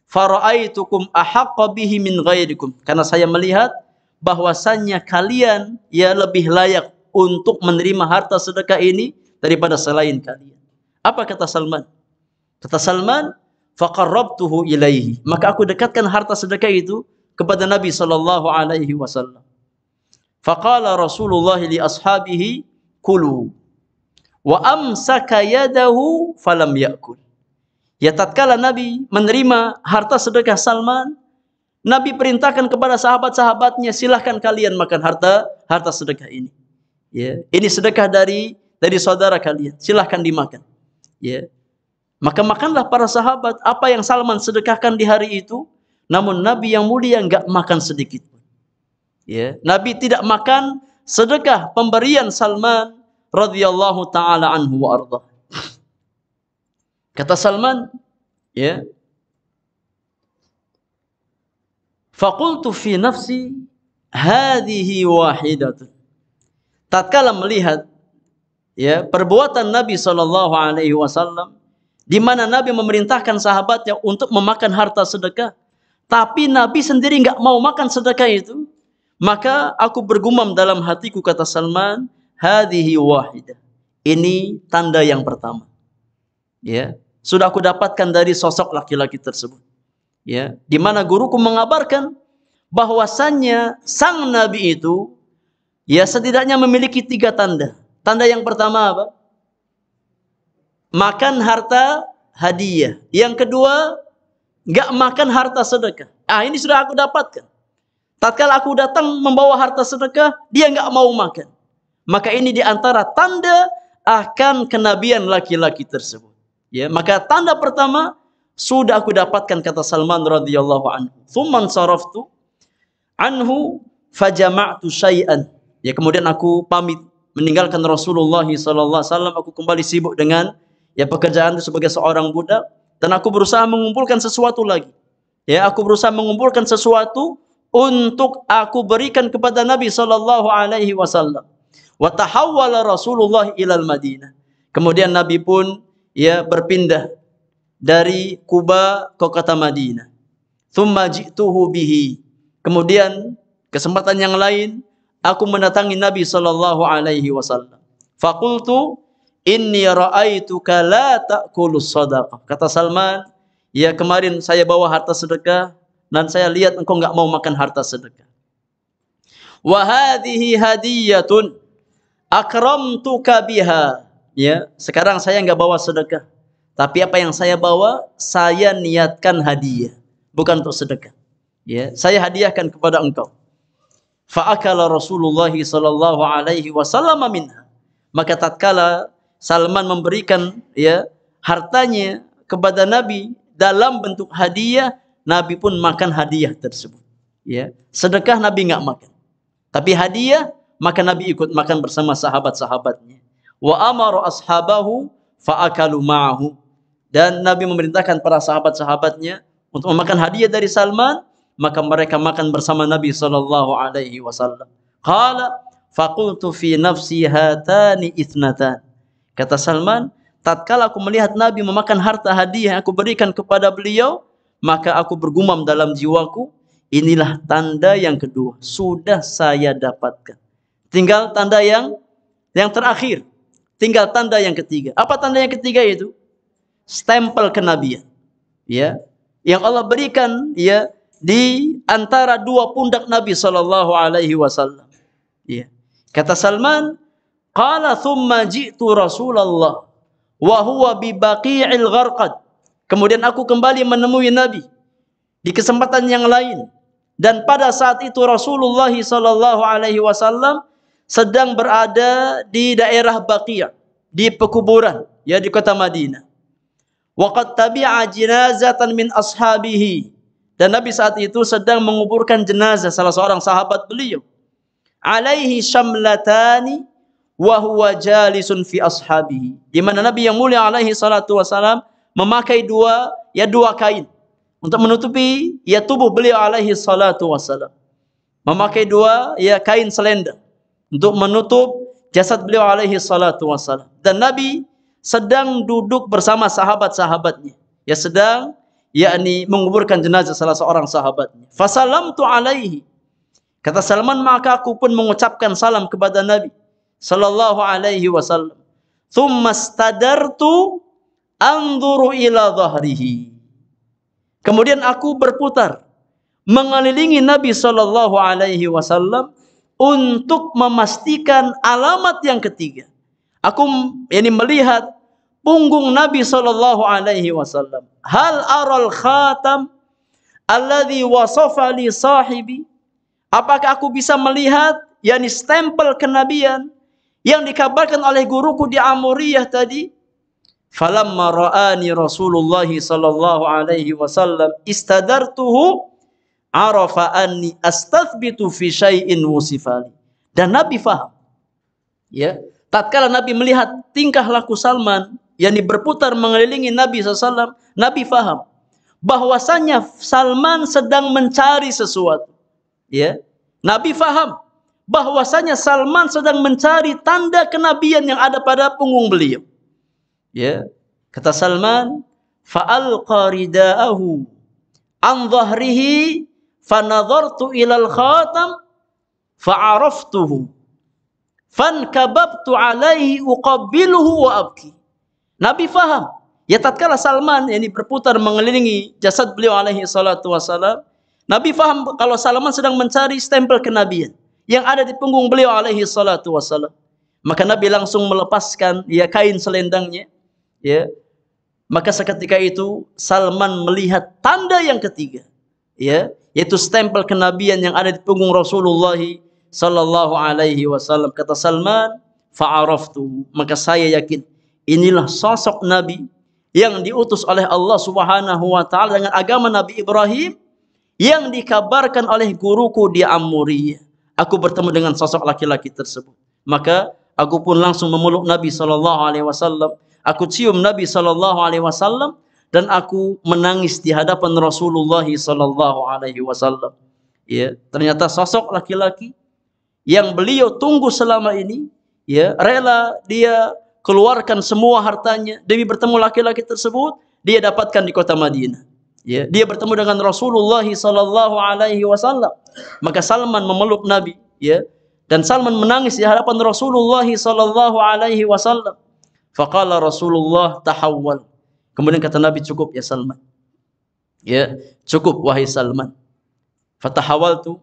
faraitukum ahaqqa bihi min ghairikum karena saya melihat bahwasannya kalian ya lebih layak untuk menerima harta sedekah ini daripada selain kalian apa kata Salman kata Salman faqarrabtuhu ilaihi maka aku dekatkan harta sedekah itu kepada Nabi sallallahu alaihi wasallam faqala Rasulullah li ashabihi ya'kulu wa amsaka yadahu falam ya'kul. Ya tatkala Nabi menerima harta sedekah Salman, Nabi perintahkan kepada sahabat-sahabatnya, silahkan kalian makan harta harta sedekah ini. Ya, ini sedekah dari dari saudara kalian, silahkan dimakan. Ya. Maka makanlah para sahabat apa yang Salman sedekahkan di hari itu, namun Nabi yang mulia enggak makan sedikit pun. Ya, Nabi tidak makan sedekah pemberian Salman radhiyallahu taala anhu wa arda. Kata Salman, ya. Fakultu fi nafsi hadhihi wahidatun. Tatkala melihat ya perbuatan Nabi sallallahu alaihi wasallam di mana Nabi memerintahkan sahabatnya untuk memakan harta sedekah, tapi Nabi sendiri nggak mau makan sedekah itu, maka aku bergumam dalam hatiku kata Salman, hadhihi wahidah. Ini tanda yang pertama. Ya, sudah aku dapatkan dari sosok laki-laki tersebut. Ya, di mana guruku mengabarkan bahwasannya sang nabi itu ya setidaknya memiliki tiga tanda. Tanda yang pertama apa? Makan harta hadiah. Yang kedua, nggak makan harta sedekah. Ah, ini sudah aku dapatkan. Tatkala aku datang membawa harta sedekah, dia nggak mau makan. maka ini di antara tanda akan kenabian laki-laki tersebut. Ya, maka tanda pertama sudah aku dapatkan kata Salman radhiyallahu anhu. Thumman saraftu anhu fajama'tu syai'an. Ya, kemudian aku pamit meninggalkan Rasulullah sallallahu alaihi wasallam, aku kembali sibuk dengan ya pekerjaan sebagai seorang budak dan aku berusaha mengumpulkan sesuatu lagi. Ya, aku berusaha mengumpulkan sesuatu untuk aku berikan kepada Nabi sallallahu alaihi wasallam. wa tahawwala Rasulullah ilal Madinah. Kemudian Nabi pun ya berpindah dari Kuba ke kota Madinah. Thumma ji'tuhu bihi. Kemudian kesempatan yang lain aku mendatangi Nabi sallallahu alaihi wasallam. Fakultu inni ra'aituka la ta'kulus sadaqah. Kata Salman, ya kemarin saya bawa harta sedekah dan saya lihat engkau enggak mau makan harta sedekah. Wa hadhihi hadiyatun akramtuka biha. Ya, sekarang saya nggak bawa sedekah. Tapi apa yang saya bawa, saya niatkan hadiah, bukan untuk sedekah. Ya, saya hadiahkan kepada engkau. Fa'akala Rasulullah sallallahu alaihi wasallam minha. Maka tatkala Salman memberikan ya hartanya kepada Nabi dalam bentuk hadiah, Nabi pun makan hadiah tersebut. Ya, sedekah Nabi nggak makan. Tapi hadiah maka Nabi ikut makan bersama sahabat-sahabatnya. Wa amaru ashabahu fa'akalu ma'ahu. Dan Nabi memerintahkan para sahabat-sahabatnya untuk memakan hadiah dari Salman, maka mereka makan bersama Nabi sallallahu alaihi wasallam. Qala faqultu fi nafsi hatani ithnatan. Kata Salman, tatkala aku melihat Nabi memakan harta hadiah yang aku berikan kepada beliau, maka aku bergumam dalam jiwaku, inilah tanda yang kedua, sudah saya dapatkan. Tinggal tanda yang yang terakhir. Tinggal tanda yang ketiga. Apa tanda yang ketiga itu? Stempel kenabian. Ya. Yang Allah berikan ya di antara dua pundak Nabi sallallahu alaihi wasallam. Ya. Kata Salman, qala thumma ji'tu Rasulullah wa huwa bi baqi'il gharqad. Kemudian aku kembali menemui Nabi di kesempatan yang lain dan pada saat itu Rasulullah sallallahu alaihi wasallam sedang berada di daerah Baqiyah di pekuburan, ya di kota Madinah. Waqat tabi'a jinazatan min ashabihi dan Nabi saat itu sedang menguburkan jenazah salah seorang sahabat beliau. Alaihi shamlatani wa huwa jalisun fi ashabihi. Di mana Nabi yang mulia alaihi salatu wasalam memakai dua ya dua kain untuk menutupi ya tubuh beliau alaihi salatu wasalam. Memakai dua ya kain selendang. untuk menutup jasad beliau alaihi salatu wassalam. Dan Nabi sedang duduk bersama sahabat-sahabatnya. Ya sedang yakni menguburkan jenazah salah seorang sahabatnya. Fasalamtu alaihi. Kata Salman maka aku pun mengucapkan salam kepada Nabi sallallahu alaihi wasallam. Thumma stadartu anzuru ila dhahrihi. Kemudian aku berputar mengelilingi Nabi sallallahu alaihi wasallam untuk memastikan alamat yang ketiga. Aku yakni melihat punggung Nabi sallallahu alaihi wasallam. Hal aral khatam alladhi wasafa li sahibi? Apakah aku bisa melihat yakni stempel kenabian yang dikabarkan oleh guruku di Amuriyah tadi? Falamma ra'ani Rasulullah sallallahu alaihi wasallam istadartuhu arafa anni astathbitu fi syai'in wusifali. Dan Nabi faham. Ya. Tatkala Nabi melihat tingkah laku Salman yang berputar mengelilingi Nabi SAW, Nabi faham bahwasanya Salman sedang mencari sesuatu. Ya. Nabi faham bahwasanya Salman sedang mencari tanda kenabian yang ada pada punggung beliau. Ya. Kata Salman, fa'alqa qaridaahu an dhahrihi fanadhartu ilal khatam fa'araftuhu fankababtu alaihi uqabbiluhu wa abki Nabi faham ya tatkala Salman yang berputar mengelilingi jasad beliau alaihi salatu wasalam Nabi faham kalau Salman sedang mencari stempel kenabian yang ada di punggung beliau alaihi salatu wasalam maka Nabi langsung melepaskan ya kain selendangnya ya maka seketika itu Salman melihat tanda yang ketiga ya yaitu stempel kenabian yang ada di punggung Rasulullah sallallahu alaihi wasallam kata Salman fa'araftu maka saya yakin inilah sosok nabi yang diutus oleh Allah Subhanahu wa taala dengan agama Nabi Ibrahim yang dikabarkan oleh guruku di Amuri. aku bertemu dengan sosok laki-laki tersebut maka aku pun langsung memeluk Nabi sallallahu alaihi wasallam aku cium Nabi sallallahu alaihi wasallam dan aku menangis di hadapan Rasulullah sallallahu alaihi wasallam. Ya, ternyata sosok laki-laki yang beliau tunggu selama ini, ya, rela dia keluarkan semua hartanya demi bertemu laki-laki tersebut, dia dapatkan di kota Madinah. Ya, dia bertemu dengan Rasulullah sallallahu alaihi wasallam. Maka Salman memeluk Nabi, ya. Dan Salman menangis di hadapan Rasulullah sallallahu alaihi wasallam. Faqala Rasulullah tahawwal Kemudian kata Nabi cukup ya Salman. Ya, cukup wahai Salman. tu,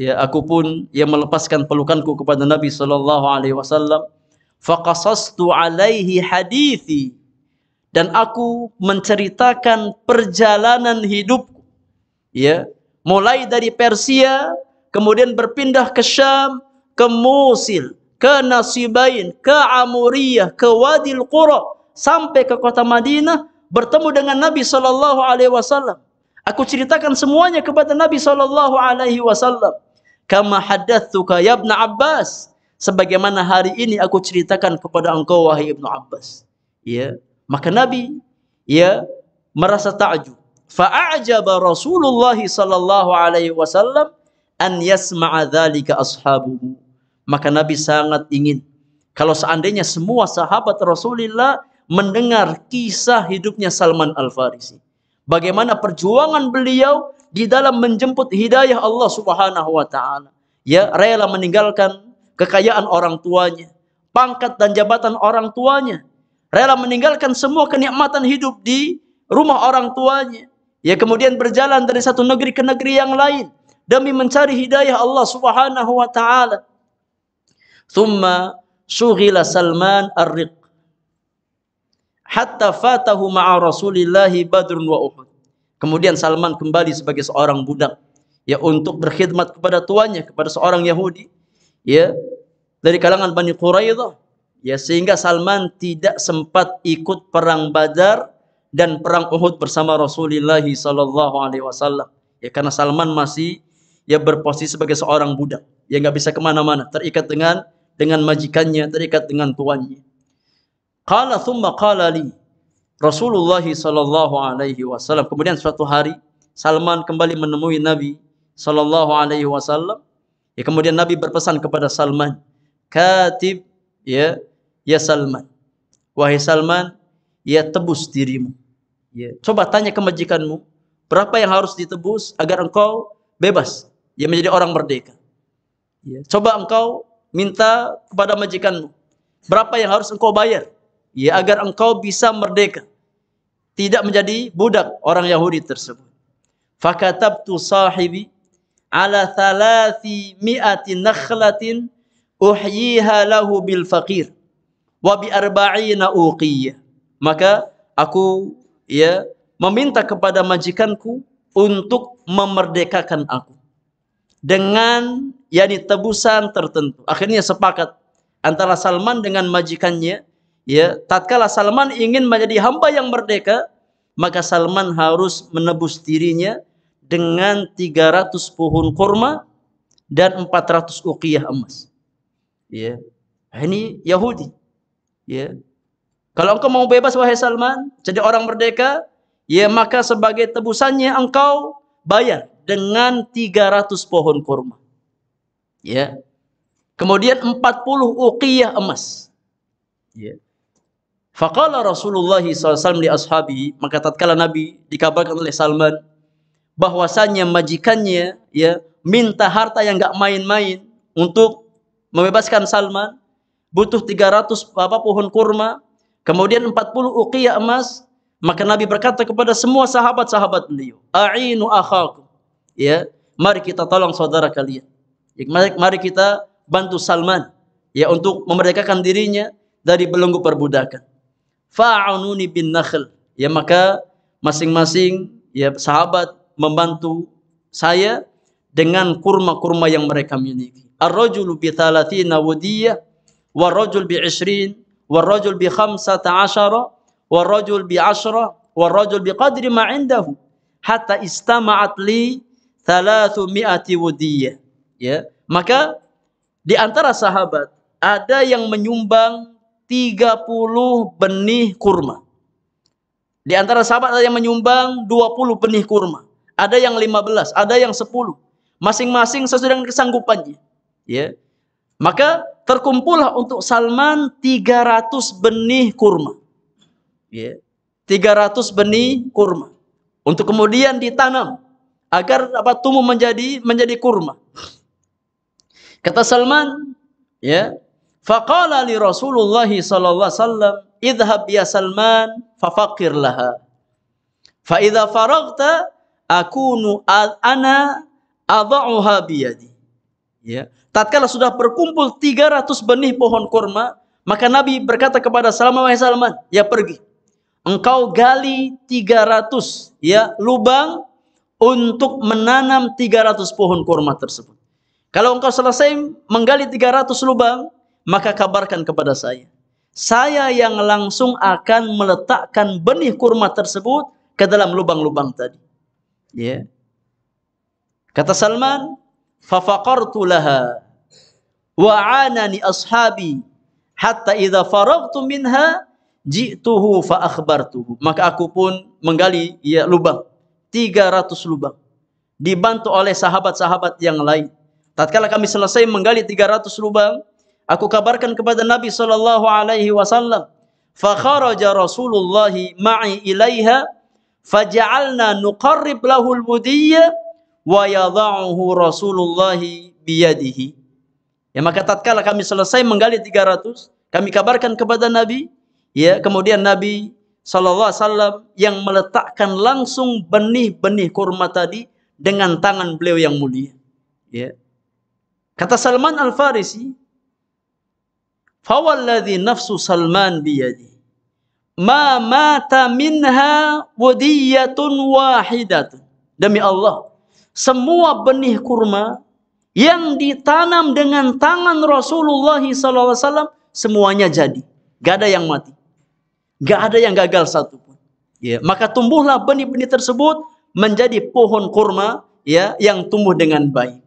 ya aku pun ya melepaskan pelukanku kepada Nabi sallallahu alaihi wasallam faqasastu alaihi hadithi dan aku menceritakan perjalanan hidupku ya mulai dari Persia kemudian berpindah ke Syam ke Musil ke Nasibain ke Amuriyah ke Wadil Qura sampai ke kota Madinah bertemu dengan Nabi sallallahu alaihi wasallam. Aku ceritakan semuanya kepada Nabi sallallahu alaihi wasallam. Kama hadatsuka ya Ibnu Abbas, sebagaimana hari ini aku ceritakan kepada engkau wahai Ibnu Abbas. Ya, maka Nabi ya merasa takjub. Fa'ajaba Rasulullah sallallahu alaihi wasallam an yasma'a dhalika ashabu. Maka Nabi sangat ingin kalau seandainya semua sahabat Rasulullah mendengar kisah hidupnya Salman Al-Farisi. Bagaimana perjuangan beliau di dalam menjemput hidayah Allah Subhanahu wa taala. Ya, rela meninggalkan kekayaan orang tuanya, pangkat dan jabatan orang tuanya, rela meninggalkan semua kenikmatan hidup di rumah orang tuanya. Ya, kemudian berjalan dari satu negeri ke negeri yang lain demi mencari hidayah Allah Subhanahu wa taala. Thumma sughila Salman ar hatta fatahu ma'a Rasulillah Badrun wa Uhud. Kemudian Salman kembali sebagai seorang budak ya untuk berkhidmat kepada tuannya kepada seorang Yahudi ya dari kalangan Bani Quraidah ya sehingga Salman tidak sempat ikut perang Badar dan perang Uhud bersama Rasulullah sallallahu alaihi wasallam ya karena Salman masih ya berposisi sebagai seorang budak ya nggak bisa kemana-mana terikat dengan dengan majikannya terikat dengan tuannya Qala thumma qala li Rasulullah sallallahu alaihi wasallam. Kemudian suatu hari Salman kembali menemui Nabi sallallahu alaihi wasallam. Ya, kemudian Nabi berpesan kepada Salman, "Katib ya ya Salman. Wahai Salman, ya tebus dirimu. Ya, coba tanya ke majikanmu, berapa yang harus ditebus agar engkau bebas, ya menjadi orang merdeka. Ya, coba engkau minta kepada majikanmu, berapa yang harus engkau bayar ya agar engkau bisa merdeka tidak menjadi budak orang Yahudi tersebut fakatabtu sahibi ala thalathi mi'ati nakhlatin uhyiha lahu bil faqir wa bi arba'ina uqiyya maka aku ya meminta kepada majikanku untuk memerdekakan aku dengan yakni tebusan tertentu akhirnya sepakat antara Salman dengan majikannya ya tatkala Salman ingin menjadi hamba yang merdeka maka Salman harus menebus dirinya dengan 300 pohon kurma dan 400 uqiyah emas ya ini Yahudi ya kalau engkau mau bebas wahai Salman jadi orang merdeka ya maka sebagai tebusannya engkau bayar dengan 300 pohon kurma ya Kemudian 40 uqiyah emas. Ya. Faqala Rasulullah SAW li ashabi, maka tatkala Nabi dikabarkan oleh Salman bahwasanya majikannya ya minta harta yang enggak main-main untuk membebaskan Salman, butuh 300 apa pohon kurma, kemudian 40 uqiyah emas, maka Nabi berkata kepada semua sahabat-sahabat beliau, "A'inu akhakum." Ya, mari kita tolong saudara kalian. Ya, mari, mari kita bantu Salman ya untuk memerdekakan dirinya dari belenggu perbudakan fa'ununi bin nakhl. Ya maka masing-masing ya sahabat membantu saya dengan kurma-kurma yang mereka miliki. Ar-rajulu bi 30 wadiyah war rajul bi 20 war rajul bi 15 war rajul bi 10 war rajul bi qadri ma indahu hatta istama'at li 300 wadiyah. Ya, maka di antara sahabat ada yang menyumbang 30 benih kurma. Di antara sahabat ada yang menyumbang 20 benih kurma. Ada yang 15, ada yang 10. Masing-masing sesuai dengan kesanggupannya. Ya. Maka terkumpullah untuk Salman 300 benih kurma. Ya. 300 benih kurma. Untuk kemudian ditanam agar dapat tumbuh menjadi menjadi kurma. Kata Salman, ya, Faqala li Rasulullah sallallahu alaihi wasallam, "Idhhab ya Salman, fafaqir laha." Fa idza faraghta akunu ana adha'uha bi yadi. Ya. Tatkala sudah berkumpul 300 benih pohon kurma, maka Nabi berkata kepada Salman, "Wahai Salman, ya pergi. Engkau gali 300 ya lubang untuk menanam 300 pohon kurma tersebut." Kalau engkau selesai menggali 300 lubang, maka kabarkan kepada saya. Saya yang langsung akan meletakkan benih kurma tersebut ke dalam lubang-lubang tadi. Ya. Yeah. Kata Salman, "Fafaqartu laha wa 'anani ashabi hatta idza faragtu minha ji'tuhu fa akhbartuhu." Maka aku pun menggali ya lubang 300 lubang dibantu oleh sahabat-sahabat yang lain. Tatkala kami selesai menggali 300 lubang, Aku kabarkan kepada Nabi sallallahu alaihi wasallam, fa kharaja Rasulullah ma'i ilaiha faj'alna nuqarrib lahu al-mudiyya wa yadha'uhu Rasulullah yadihi Ya maka tatkala kami selesai menggali 300, kami kabarkan kepada Nabi, ya kemudian Nabi sallallahu alaihi wasallam yang meletakkan langsung benih-benih kurma tadi dengan tangan beliau yang mulia. Ya. Kata Salman Al Farisi, fawalladhi nafsu Salman biyadi ma mata minha wadiyatun wahidatun demi Allah semua benih kurma yang ditanam dengan tangan Rasulullah SAW semuanya jadi gak ada yang mati gak ada yang gagal satupun ya maka tumbuhlah benih-benih tersebut menjadi pohon kurma ya yang tumbuh dengan baik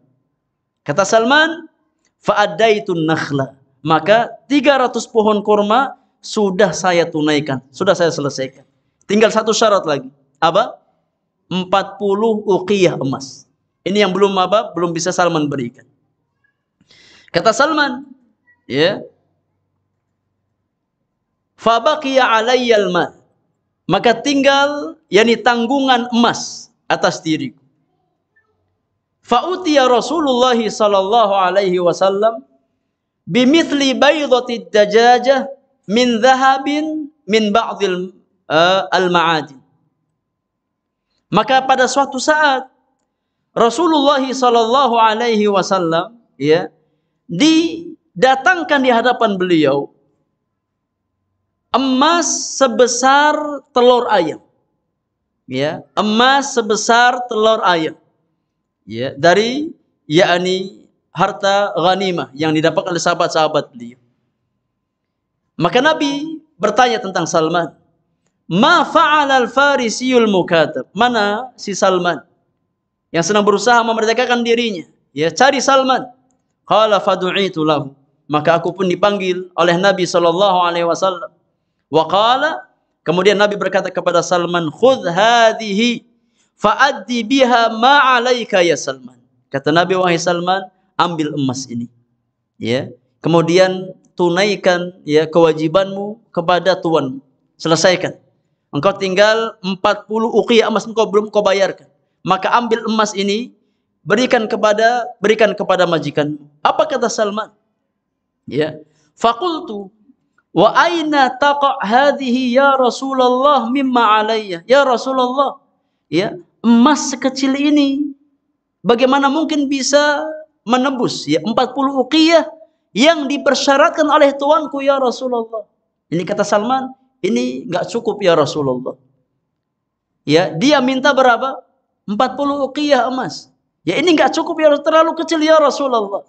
kata Salman fa'adaitun nakhla maka 300 pohon kurma sudah saya tunaikan, sudah saya selesaikan. Tinggal satu syarat lagi. Apa? 40 uqiyah emas. Ini yang belum apa? Belum bisa Salman berikan. Kata Salman, ya. Fabaqiya alayyal mal. Maka tinggal yakni tanggungan emas atas diriku. Fa'utiya Rasulullah sallallahu alaihi wasallam bimithli baydati dajajah min zahabin min ba'dil uh, al-ma'adin. Maka pada suatu saat Rasulullah sallallahu alaihi wasallam ya didatangkan di hadapan beliau emas sebesar telur ayam. Ya, emas sebesar telur ayam. Ya, dari yakni harta ghanimah yang didapatkan oleh sahabat-sahabat beliau. Maka Nabi bertanya tentang Salman. Ma fa'ala al mukatab? Mana si Salman yang sedang berusaha memerdekakan dirinya? Ya, cari Salman. Qala fadu'itu lahu. Maka aku pun dipanggil oleh Nabi sallallahu alaihi wasallam. Wa qala kemudian Nabi berkata kepada Salman, "Khudh hadhihi fa'addi biha ma 'alaika ya Salman." Kata Nabi wahai Salman, ambil emas ini ya kemudian tunaikan ya kewajibanmu kepada tuan selesaikan engkau tinggal 40 uqiyah emas engkau belum kau bayarkan maka ambil emas ini berikan kepada berikan kepada majikan apa kata Salman ya fakultu wa aina taqa hadhihi ya Rasulullah mimma alayya ya Rasulullah ya emas sekecil ini bagaimana mungkin bisa menebus ya 40 uqiyah yang dipersyaratkan oleh tuanku ya Rasulullah. Ini kata Salman, ini nggak cukup ya Rasulullah. Ya, dia minta berapa? 40 uqiyah emas. Ya ini nggak cukup ya terlalu kecil ya Rasulullah.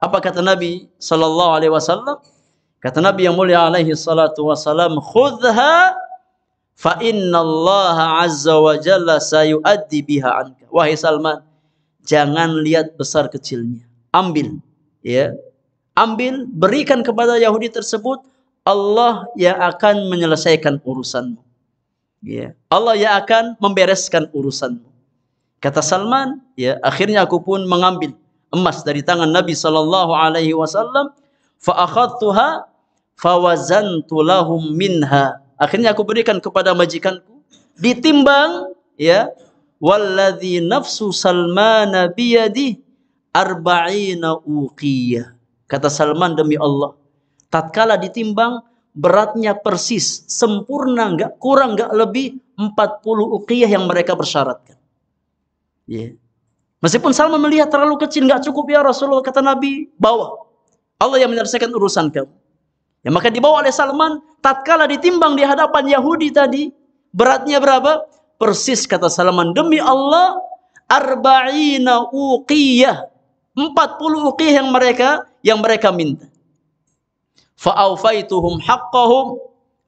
Apa kata Nabi sallallahu alaihi wasallam? Kata Nabi yang mulia alaihi salatu wasallam, "Khudhha fa inna Allah azza wa jalla sayuaddi biha anka." Wahai Salman, Jangan lihat besar kecilnya. Ambil, ya. Ambil, berikan kepada Yahudi tersebut Allah yang akan menyelesaikan urusanmu. Ya. Allah yang akan membereskan urusanmu. Kata Salman, ya, akhirnya aku pun mengambil emas dari tangan Nabi sallallahu alaihi wasallam fa akhadtuha fawazantu lahum minha. Akhirnya aku berikan kepada majikanku ditimbang ya Walladhi nafsu سلمان بيده arba'ina uqiyah. Kata Salman demi Allah. Tatkala ditimbang beratnya persis, sempurna, nggak kurang, nggak lebih 40 uqiyah yang mereka persyaratkan. Yeah. Meskipun Salman melihat terlalu kecil, nggak cukup ya Rasulullah, kata Nabi, bawa. Allah yang menyelesaikan urusan kamu. Ya, maka dibawa oleh Salman, tatkala ditimbang di hadapan Yahudi tadi, beratnya berapa? Persis kata Salaman, demi Allah arba'ina uqiyah. 40 uqiyah yang mereka yang mereka minta. Fa'aufaituhum haqqahum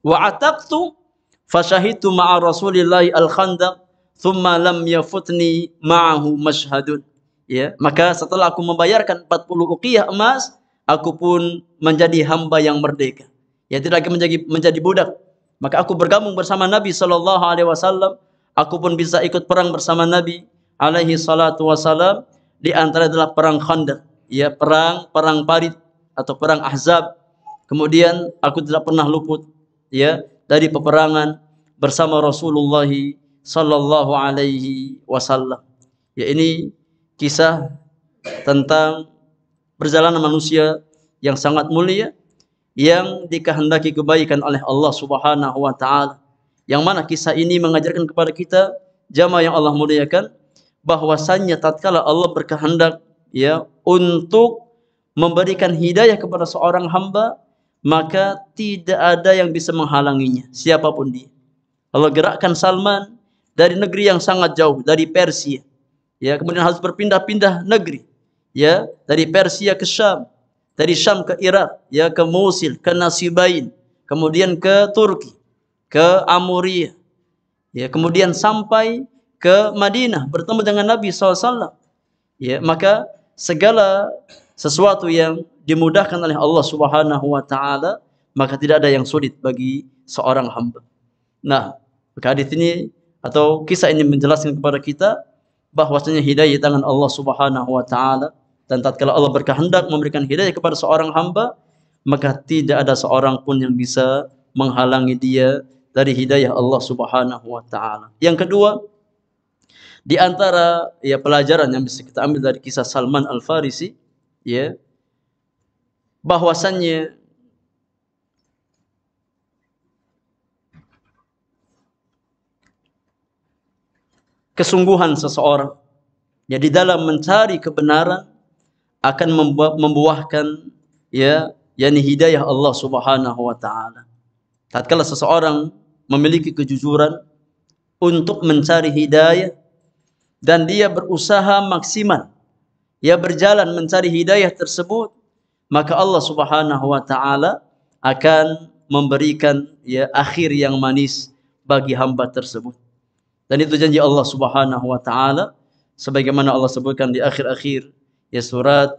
wa'ataqtu fasyahitu ma'a Rasulillahi al-Khandaq thumma lam yafutni ma'ahu mashhadun. Ya, maka setelah aku membayarkan 40 uqiyah emas, aku pun menjadi hamba yang merdeka. Ya tidak lagi menjadi menjadi budak. Maka aku bergabung bersama Nabi sallallahu alaihi wasallam Aku pun bisa ikut perang bersama Nabi alaihi salatu wasalam. Di antara adalah perang Khandaq. Ya, perang, perang parit atau perang Ahzab. Kemudian aku tidak pernah luput ya dari peperangan bersama Rasulullah sallallahu alaihi wasallam. Ya ini kisah tentang perjalanan manusia yang sangat mulia yang dikehendaki kebaikan oleh Allah Subhanahu wa taala. Yang mana kisah ini mengajarkan kepada kita jamaah yang Allah muliakan bahwasannya tatkala Allah berkehendak ya untuk memberikan hidayah kepada seorang hamba maka tidak ada yang bisa menghalanginya siapapun dia. Allah gerakkan Salman dari negeri yang sangat jauh dari Persia. Ya, kemudian harus berpindah-pindah negeri. Ya, dari Persia ke Syam, dari Syam ke Irak, ya ke Mosul, ke Nasibain, kemudian ke Turki. ke Amuria. Ya, kemudian sampai ke Madinah bertemu dengan Nabi SAW. Ya, maka segala sesuatu yang dimudahkan oleh Allah Subhanahu wa taala, maka tidak ada yang sulit bagi seorang hamba. Nah, maka hadis ini atau kisah ini menjelaskan kepada kita bahwasanya hidayah di tangan Allah Subhanahu wa taala dan tatkala Allah berkehendak memberikan hidayah kepada seorang hamba, maka tidak ada seorang pun yang bisa menghalangi dia dari hidayah Allah Subhanahu wa taala. Yang kedua, di antara ya pelajaran yang bisa kita ambil dari kisah Salman Al Farisi, ya bahwasannya kesungguhan seseorang ya di dalam mencari kebenaran akan membuahkan ya yakni hidayah Allah Subhanahu wa taala. Tatkala seseorang memiliki kejujuran untuk mencari hidayah dan dia berusaha maksimal ia berjalan mencari hidayah tersebut maka Allah Subhanahu wa taala akan memberikan ya akhir yang manis bagi hamba tersebut dan itu janji Allah Subhanahu wa taala sebagaimana Allah sebutkan di akhir-akhir ya surat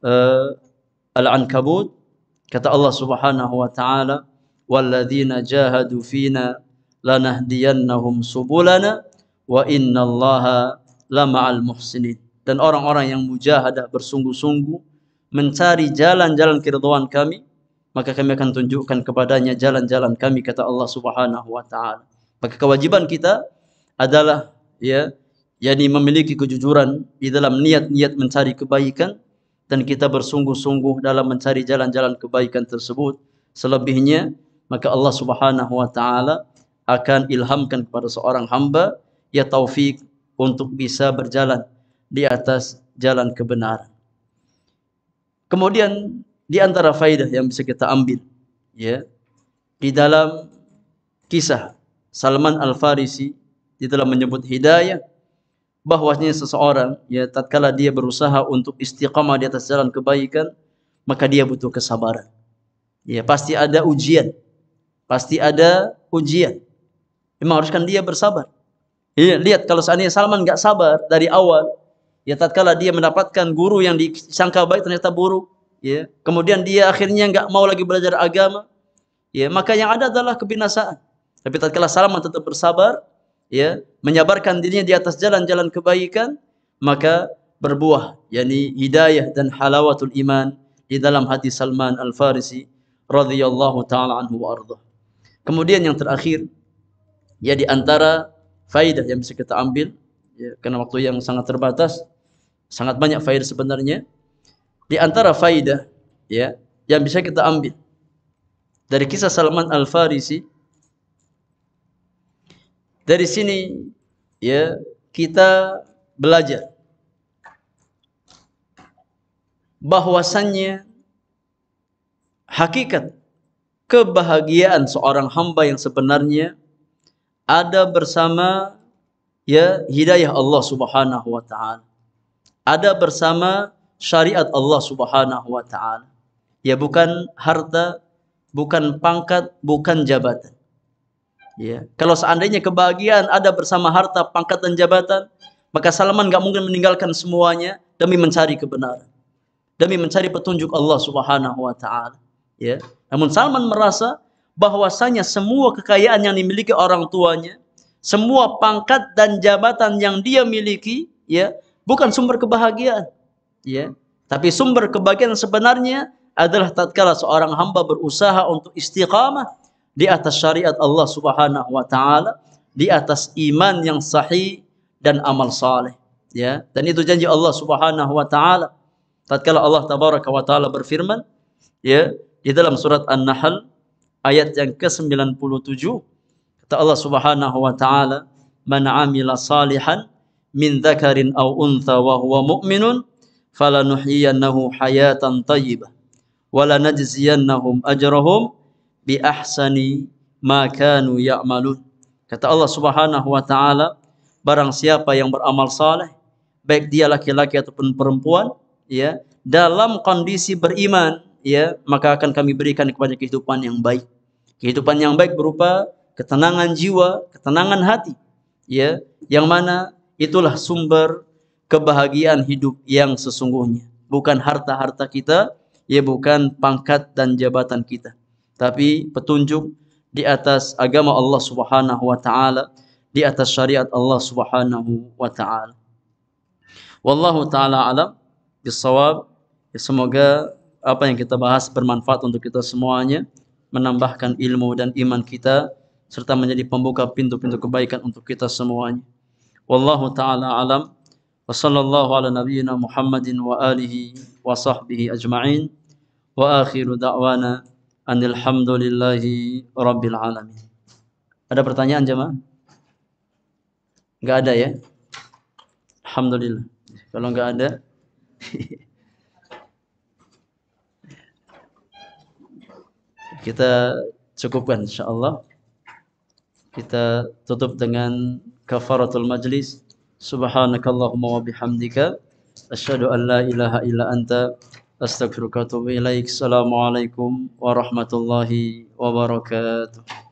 uh, Al-Ankabut kata Allah Subhanahu wa taala walladzina jahadu fina lanahdiyannahum subulana wa innallaha lama'al muhsinin dan orang-orang yang mujahadah bersungguh-sungguh mencari jalan-jalan keridhaan kami maka kami akan tunjukkan kepadanya jalan-jalan kami kata Allah Subhanahu wa taala maka kewajiban kita adalah ya yakni memiliki kejujuran di dalam niat-niat mencari kebaikan dan kita bersungguh-sungguh dalam mencari jalan-jalan kebaikan tersebut selebihnya maka Allah Subhanahu wa taala akan ilhamkan kepada seorang hamba ya taufik untuk bisa berjalan di atas jalan kebenaran. Kemudian di antara faedah yang bisa kita ambil ya di dalam kisah Salman Al Farisi di dalam menyebut hidayah bahwasanya seseorang ya tatkala dia berusaha untuk istiqamah di atas jalan kebaikan maka dia butuh kesabaran. Ya pasti ada ujian pasti ada ujian. Memang haruskan dia bersabar. Lihat kalau seandainya Salman enggak sabar dari awal, ya tatkala dia mendapatkan guru yang disangka baik ternyata buruk, ya. Kemudian dia akhirnya enggak mau lagi belajar agama, ya, maka yang ada adalah kebinasaan. Tapi tatkala Salman tetap bersabar, ya, menyabarkan dirinya di atas jalan-jalan kebaikan, maka berbuah yakni hidayah dan halawatul iman di dalam hati Salman Al Farisi radhiyallahu taala anhu wa ardhah. Kemudian yang terakhir ya di antara faidah yang bisa kita ambil ya, karena waktu yang sangat terbatas sangat banyak faidah sebenarnya di antara faidah ya yang bisa kita ambil dari kisah Salman Al Farisi dari sini ya kita belajar bahwasannya hakikat kebahagiaan seorang hamba yang sebenarnya ada bersama ya hidayah Allah Subhanahu wa taala. Ada bersama syariat Allah Subhanahu wa taala. Ya bukan harta, bukan pangkat, bukan jabatan. Ya, kalau seandainya kebahagiaan ada bersama harta, pangkat dan jabatan, maka Salman nggak mungkin meninggalkan semuanya demi mencari kebenaran. Demi mencari petunjuk Allah Subhanahu wa taala. Ya. Namun Salman merasa bahwasanya semua kekayaan yang dimiliki orang tuanya, semua pangkat dan jabatan yang dia miliki, ya, bukan sumber kebahagiaan. Ya. Tapi sumber kebahagiaan sebenarnya adalah tatkala seorang hamba berusaha untuk istiqamah di atas syariat Allah Subhanahu wa taala, di atas iman yang sahih dan amal saleh. Ya, dan itu janji Allah Subhanahu wa taala. Tatkala Allah tabaraka wa taala berfirman, ya, di dalam surat An-Nahl ayat yang ke-97 kata Allah Subhanahu wa taala, "Man 'amila salihan min dzakarin aw untha wa huwa mu'minun falanuhyiyannahu hayatan thayyibah wa lanajziyannahum ajrahum bi ahsani ma kanu ya'malun." Kata Allah Subhanahu wa taala, barang siapa yang beramal saleh, baik dia laki-laki ataupun perempuan, ya, dalam kondisi beriman, ya maka akan kami berikan kepada kehidupan yang baik. Kehidupan yang baik berupa ketenangan jiwa, ketenangan hati, ya, yang mana itulah sumber kebahagiaan hidup yang sesungguhnya. Bukan harta-harta kita, ya bukan pangkat dan jabatan kita, tapi petunjuk di atas agama Allah Subhanahu wa taala, di atas syariat Allah Subhanahu wa taala. Wallahu taala alam bisawab. Ya, semoga apa yang kita bahas bermanfaat untuk kita semuanya, menambahkan ilmu dan iman kita serta menjadi pembuka pintu-pintu kebaikan untuk kita semuanya. Wallahu taala alam. Wa sallallahu ala nabiyyina Muhammadin wa alihi wa sahbihi ajma'in. Wa akhiru da'wana anil hamdulillahi rabbil alamin. Ada pertanyaan jemaah? Enggak ada ya? Alhamdulillah. Kalau enggak ada kita cukupkan insyaallah kita tutup dengan kafaratul majlis subhanakallahumma wa bihamdika asyhadu an ilaha illa anta astaghfiruka wa atubu ilaik assalamu alaikum warahmatullahi wabarakatuh